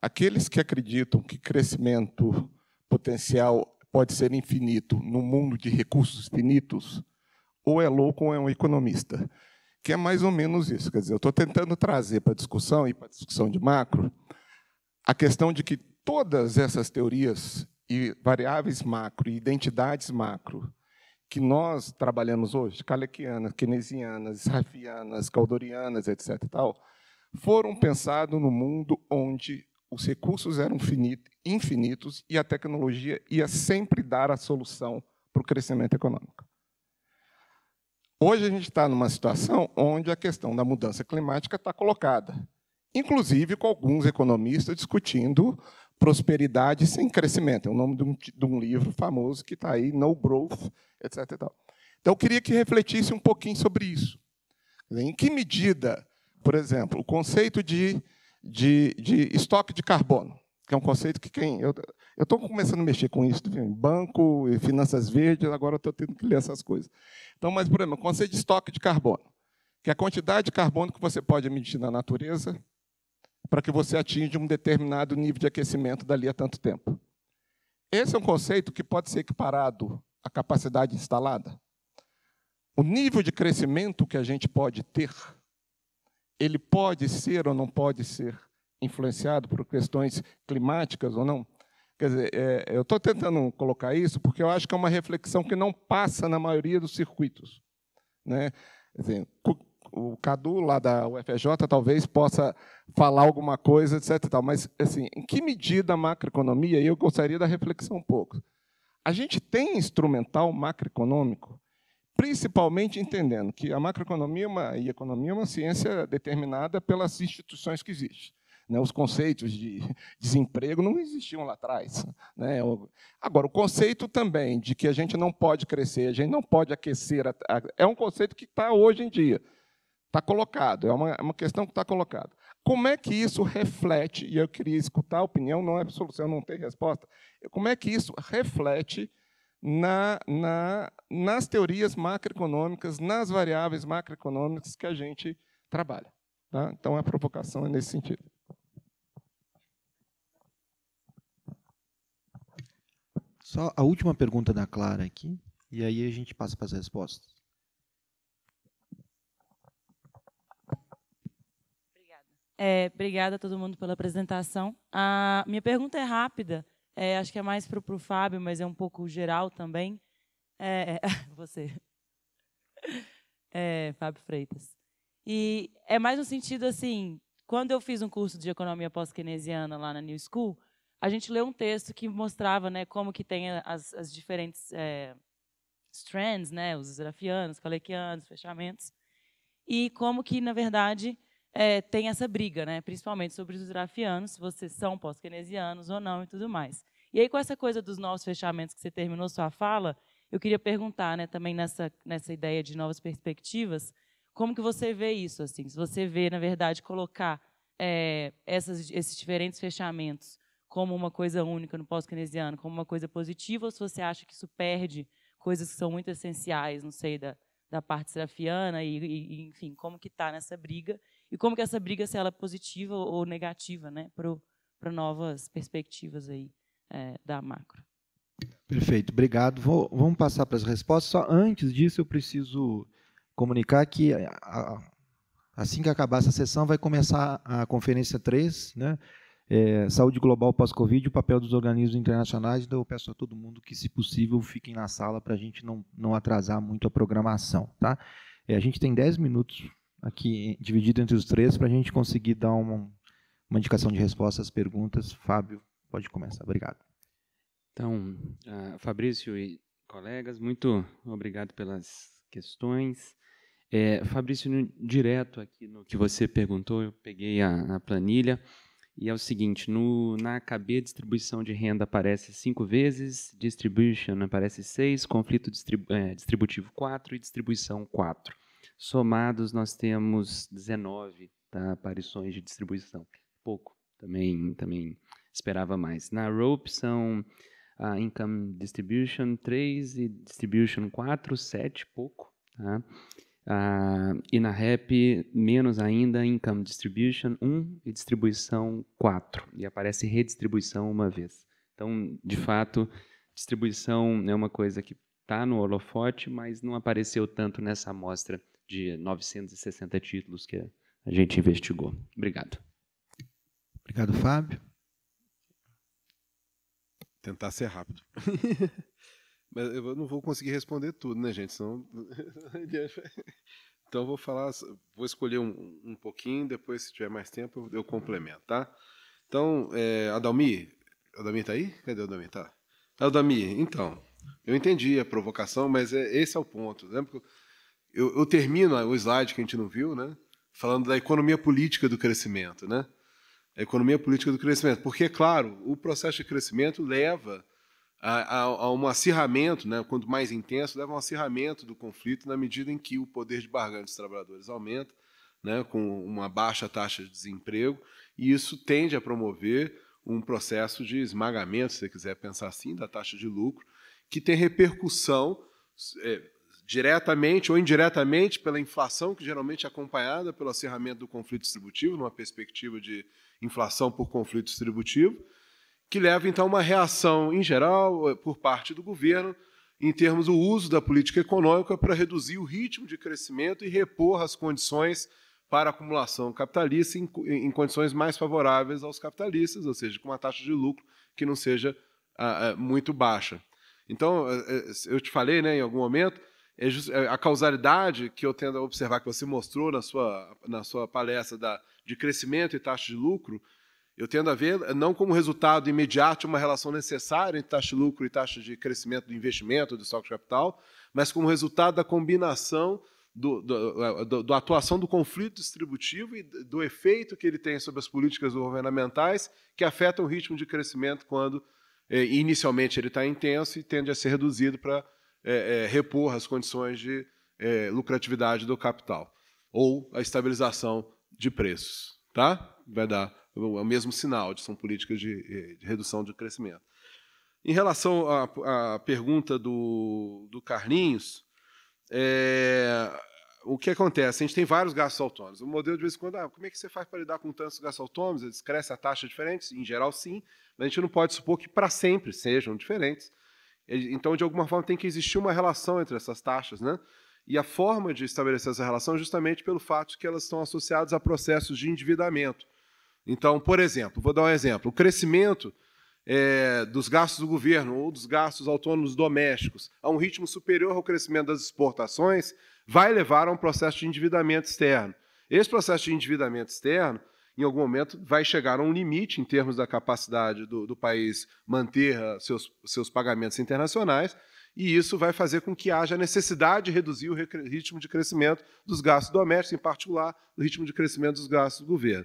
aqueles que acreditam que crescimento potencial pode ser infinito num mundo de recursos finitos, ou é louco ou é um economista. Que é mais ou menos isso. Quer dizer, eu estou tentando trazer para a discussão e para a discussão de macro a questão de que todas essas teorias e variáveis macro e identidades macro que nós trabalhamos hoje, kalequianas, keynesianas, rafianas, caldorianas, etc., tal, foram pensados no mundo onde os recursos eram infinitos e a tecnologia ia sempre dar a solução para o crescimento econômico. Hoje a gente está numa situação onde a questão da mudança climática está colocada, inclusive com alguns economistas discutindo prosperidade sem crescimento. É o nome de um, de um livro famoso que está aí, No Growth, etc. Então, eu queria que refletisse um pouquinho sobre isso. Em que medida, por exemplo, o conceito de de, de estoque de carbono, que é um conceito que quem. Eu estou começando a mexer com isso, banco e finanças verdes, agora estou tendo que ler essas coisas. Então, mas, por problema: o conceito de estoque de carbono, que é a quantidade de carbono que você pode emitir na natureza para que você atinja um determinado nível de aquecimento dali a tanto tempo. Esse é um conceito que pode ser equiparado à capacidade instalada. O nível de crescimento que a gente pode ter ele pode ser ou não pode ser influenciado por questões climáticas ou não? Quer dizer, é, eu estou tentando colocar isso porque eu acho que é uma reflexão que não passa na maioria dos circuitos. Né? o Cadu, lá da UFJ, talvez possa falar alguma coisa, etc. Tal. Mas, assim, em que medida a macroeconomia, e eu gostaria da reflexão um pouco, a gente tem instrumental macroeconômico principalmente entendendo que a macroeconomia é uma, e a economia é uma ciência determinada pelas instituições que existem. Né? Os conceitos de desemprego não existiam lá atrás. Né? Agora, o conceito também de que a gente não pode crescer, a gente não pode aquecer, a, a, é um conceito que está hoje em dia, está colocado, é uma, é uma questão que está colocada. Como é que isso reflete, e eu queria escutar a opinião, não é solução, não tem resposta, como é que isso reflete na, na, nas teorias macroeconômicas, nas variáveis macroeconômicas que a gente trabalha. Tá? Então, a provocação é nesse sentido. Só a última pergunta da Clara aqui, e aí a gente passa para as respostas. Obrigada. É, obrigada a todo mundo pela apresentação. A minha pergunta é rápida é, acho que é mais para o Fábio, mas é um pouco geral também. É, é você. É, Fábio Freitas. E é mais no sentido assim, quando eu fiz um curso de economia pós-keynesiana lá na New School, a gente leu um texto que mostrava né, como que tem as, as diferentes é, strands, né, os zerafianos, calequianos, fechamentos, e como que, na verdade, é, tem essa briga, né? principalmente sobre os drafianos, se vocês são pós-keynesianos ou não e tudo mais. E aí, com essa coisa dos novos fechamentos que você terminou sua fala, eu queria perguntar né, também nessa, nessa ideia de novas perspectivas, como que você vê isso? assim? Se você vê, na verdade, colocar é, essas, esses diferentes fechamentos como uma coisa única no pós-keynesiano, como uma coisa positiva, ou se você acha que isso perde coisas que são muito essenciais, não sei, da, da parte serafiana, e, e enfim, como que está nessa briga, e como que essa briga, se ela é positiva ou negativa, né, para novas perspectivas aí é, da macro. Perfeito, obrigado. Vou, vamos passar para as respostas. Só antes disso, eu preciso comunicar que a, a, assim que acabar essa sessão, vai começar a conferência 3, né? É, saúde global pós-Covid, o papel dos organismos internacionais. Então, eu peço a todo mundo que, se possível, fiquem na sala para a gente não, não atrasar muito a programação. Tá? É, a gente tem 10 minutos aqui dividido entre os três para a gente conseguir dar uma, uma indicação de resposta às perguntas. Fábio, pode começar. Obrigado. Então, ah, Fabrício e colegas, muito obrigado pelas questões. É, Fabrício, no, direto aqui no que você perguntou, eu peguei a, a planilha. E é o seguinte, no, na AKB, distribuição de renda aparece cinco vezes, distribution aparece seis, conflito distribu é, distributivo quatro e distribuição quatro. Somados, nós temos 19 tá, aparições de distribuição. Pouco, também, também esperava mais. Na Rope são uh, Income Distribution 3 e Distribution 4, 7, pouco. Tá? Uh, e na REP, menos ainda, Income Distribution 1 e Distribuição 4. E aparece redistribuição uma vez. Então, de fato, distribuição é uma coisa que está no holofote, mas não apareceu tanto nessa amostra de 960 títulos que a gente investigou. Obrigado. Obrigado, Fábio. Tentar ser rápido. Mas eu não vou conseguir responder tudo, né, gente? Senão... então, vou falar, vou escolher um, um pouquinho, depois, se tiver mais tempo, eu complemento, tá? Então, é, Adalmi, Adalmir tá aí? Cadê o Adalmi? Tá. Adalmir, então, eu entendi a provocação, mas é, esse é o ponto. Lembra né? eu, eu termino o slide que a gente não viu, né? Falando da economia política do crescimento, né? A economia política do crescimento. Porque, é claro, o processo de crescimento leva a, a, a, um acirramento, né, quanto mais intenso, leva a um acirramento do conflito na medida em que o poder de barganha dos trabalhadores aumenta, né, com uma baixa taxa de desemprego, e isso tende a promover um processo de esmagamento, se você quiser pensar assim, da taxa de lucro, que tem repercussão é, diretamente ou indiretamente pela inflação, que geralmente é acompanhada pelo acerramento do conflito distributivo, numa perspectiva de inflação por conflito distributivo, que leva então a uma reação em geral é, por parte do governo em termos do uso da política econômica para reduzir o ritmo de crescimento e repor as condições para acumulação capitalista em, em, condições mais favoráveis aos capitalistas, ou seja, com uma taxa de lucro que não seja ah, ah muito baixa. Então, eh, eh, eu te falei né, em algum momento, é just, eh, a causalidade que eu tendo a observar, que você mostrou na sua, na sua palestra da, de crescimento e taxa de lucro, eu tendo a ver não como resultado imediato de uma relação necessária entre taxa de lucro e taxa de crescimento do investimento, do estoque de capital, mas como resultado da combinação da atuação do conflito distributivo e do efeito que ele tem sobre as políticas governamentais que afetam o ritmo de crescimento quando é, inicialmente ele está intenso e tende a ser reduzido para é, é, repor as condições de é, lucratividade do capital ou a estabilização de preços, tá? Vai dar o mesmo sinal, de são políticas de, é, de redução de crescimento. Em relação à, à pergunta do, do Carlinhos, é, o que acontece? A gente tem vários gastos autônomos. O modelo, de vez em quando, ah, como é que você faz para lidar com tantos gastos autônomos? Eles crescem a taxa diferentes? Em geral, sim, mas a gente não pode supor que para sempre sejam diferentes. Então, de alguma forma, tem que existir uma relação entre essas taxas, né? E a forma de estabelecer essa relação é justamente pelo fato de que elas estão associadas a processos de endividamento. Então, por exemplo, vou dar um exemplo: o crescimento é, dos gastos do governo ou dos gastos autônomos domésticos a um ritmo superior ao crescimento das exportações vai levar a um processo de endividamento externo. Esse processo de endividamento externo, em algum momento, vai chegar a um limite em termos da capacidade do, do país manter ah, seus, seus pagamentos internacionais, e isso vai fazer com que haja necessidade de reduzir o ritmo de crescimento dos gastos domésticos, em particular, o ritmo de crescimento dos gastos do governo.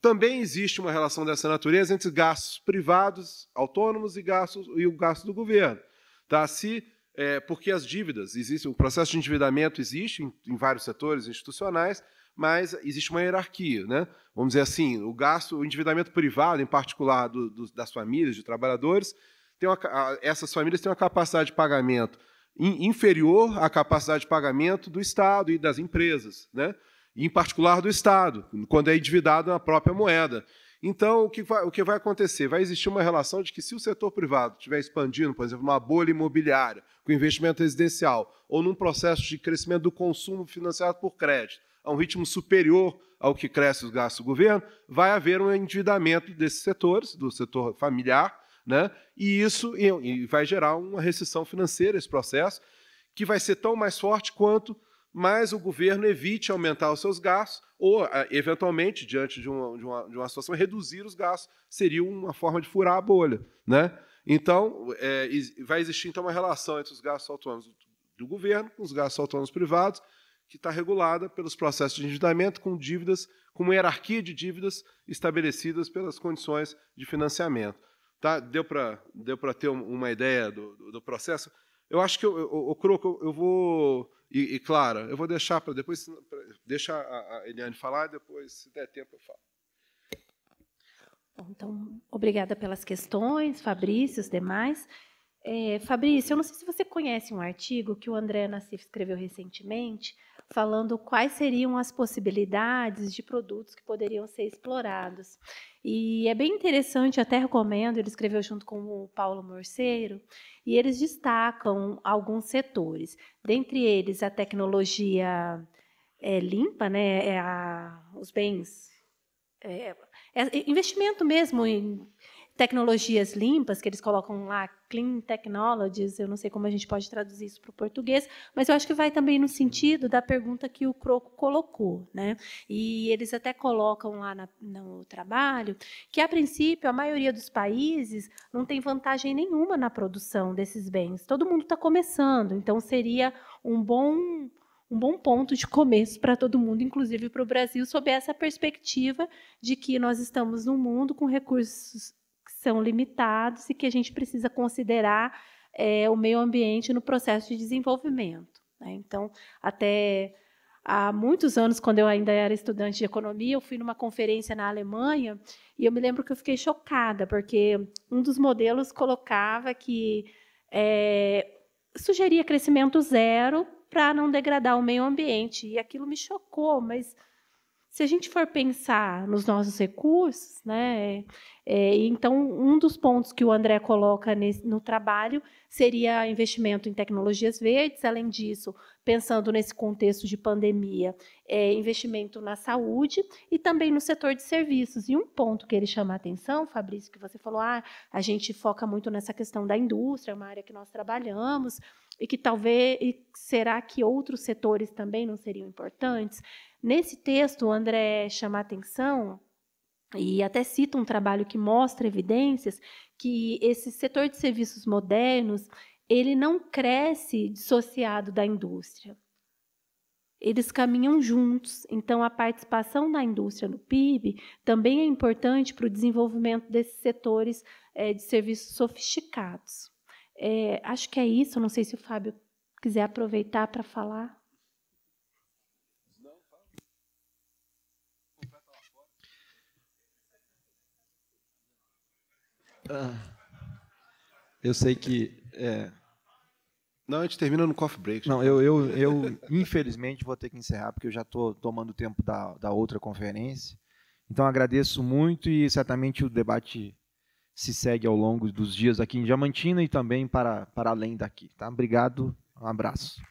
Também existe uma relação dessa natureza entre gastos privados, autônomos e, gastos, e o gasto do governo. Tá? Se é, porque as dívidas existem, o processo de endividamento existe em, em, vários setores institucionais, mas existe uma hierarquia, né? Vamos dizer assim, o gasto, o endividamento privado, em particular do, do, das famílias de trabalhadores, tem uma, essas famílias têm uma capacidade de pagamento inferior à capacidade de pagamento do Estado e das empresas, né? em particular do Estado, quando é endividado na própria moeda. Então, o que, vai, o que vai acontecer? Vai existir uma relação de que, se o setor privado estiver expandindo, por exemplo, uma bolha imobiliária, com investimento residencial, ou num processo de crescimento do consumo financiado por crédito, a um ritmo superior ao que cresce os gastos do governo, vai haver um endividamento desses setores, do setor familiar, né? e isso e, e vai gerar uma recessão financeira, esse processo, que vai ser tão mais forte quanto mas o governo evite aumentar os seus gastos ou, ah, eventualmente, diante de uma, de uma, de uma situação, reduzir os gastos. Seria uma forma de furar a bolha. Né? Então, é, vai existir então uma relação entre os gastos autônomos do governo com os gastos autônomos privados, que está regulada pelos processos de endividamento com dívidas, com uma hierarquia de dívidas estabelecidas pelas condições de financiamento. Tá? Deu para deu ter uma ideia do, do, do processo? Eu acho que, eu, o Croco, eu vou e, e Eu vou deixar para depois, deixa a, a Eliane falar, depois, se der tempo, eu falo. Bom, então, obrigada pelas questões, Fabrício, os demais. É, Fabrício, eu não sei se você conhece um artigo que o André Nassif escreveu recentemente, falando quais seriam as possibilidades de produtos que poderiam ser explorados. E é bem interessante, até recomendo, ele escreveu junto com o Paulo Morceiro, e eles destacam alguns setores, dentre eles a tecnologia é, limpa, né, é a, os bens, é, é, é investimento mesmo em tecnologias limpas, que eles colocam lá, clean technologies, eu não sei como a gente pode traduzir isso para o português, mas eu acho que vai também no sentido da pergunta que o Croco colocou. Né? E eles até colocam lá na, no trabalho que, a princípio, a maioria dos países não tem vantagem nenhuma na produção desses bens. Todo mundo está começando, então seria um bom um bom ponto de começo para todo mundo, inclusive para o Brasil, sob essa perspectiva de que nós estamos num mundo com recursos são limitados e que a gente precisa considerar é, o meio ambiente no processo de desenvolvimento. Né? Então, até há muitos anos, quando eu ainda era estudante de economia, eu fui numa conferência na Alemanha e eu me lembro que eu fiquei chocada, porque um dos modelos colocava que é, sugeria crescimento zero para não degradar o meio ambiente. E aquilo me chocou, mas se a gente for pensar nos nossos recursos, né, é, então, um dos pontos que o André coloca nesse, no trabalho seria investimento em tecnologias verdes, além disso, pensando nesse contexto de pandemia, é, investimento na saúde e também no setor de serviços. E um ponto que ele chama a atenção, Fabrício, que você falou, ah, a gente foca muito nessa questão da indústria, é uma área que nós trabalhamos, e que talvez e será que outros setores também não seriam importantes? Nesse texto, o André chama a atenção e até cita um trabalho que mostra evidências que esse setor de serviços modernos ele não cresce dissociado da indústria. Eles caminham juntos, então a participação da indústria no PIB também é importante para o desenvolvimento desses setores é, de serviços sofisticados. É, acho que é isso, não sei se o Fábio quiser aproveitar para falar. Ah. Eu sei que. É... Não, a gente termina no coffee break. Não, eu, eu, eu infelizmente vou ter que encerrar, porque eu já estou tomando tempo da, da outra conferência. Então agradeço muito e certamente o debate se segue ao longo dos dias aqui em Diamantina e também para, para além daqui. Tá? Obrigado, um abraço.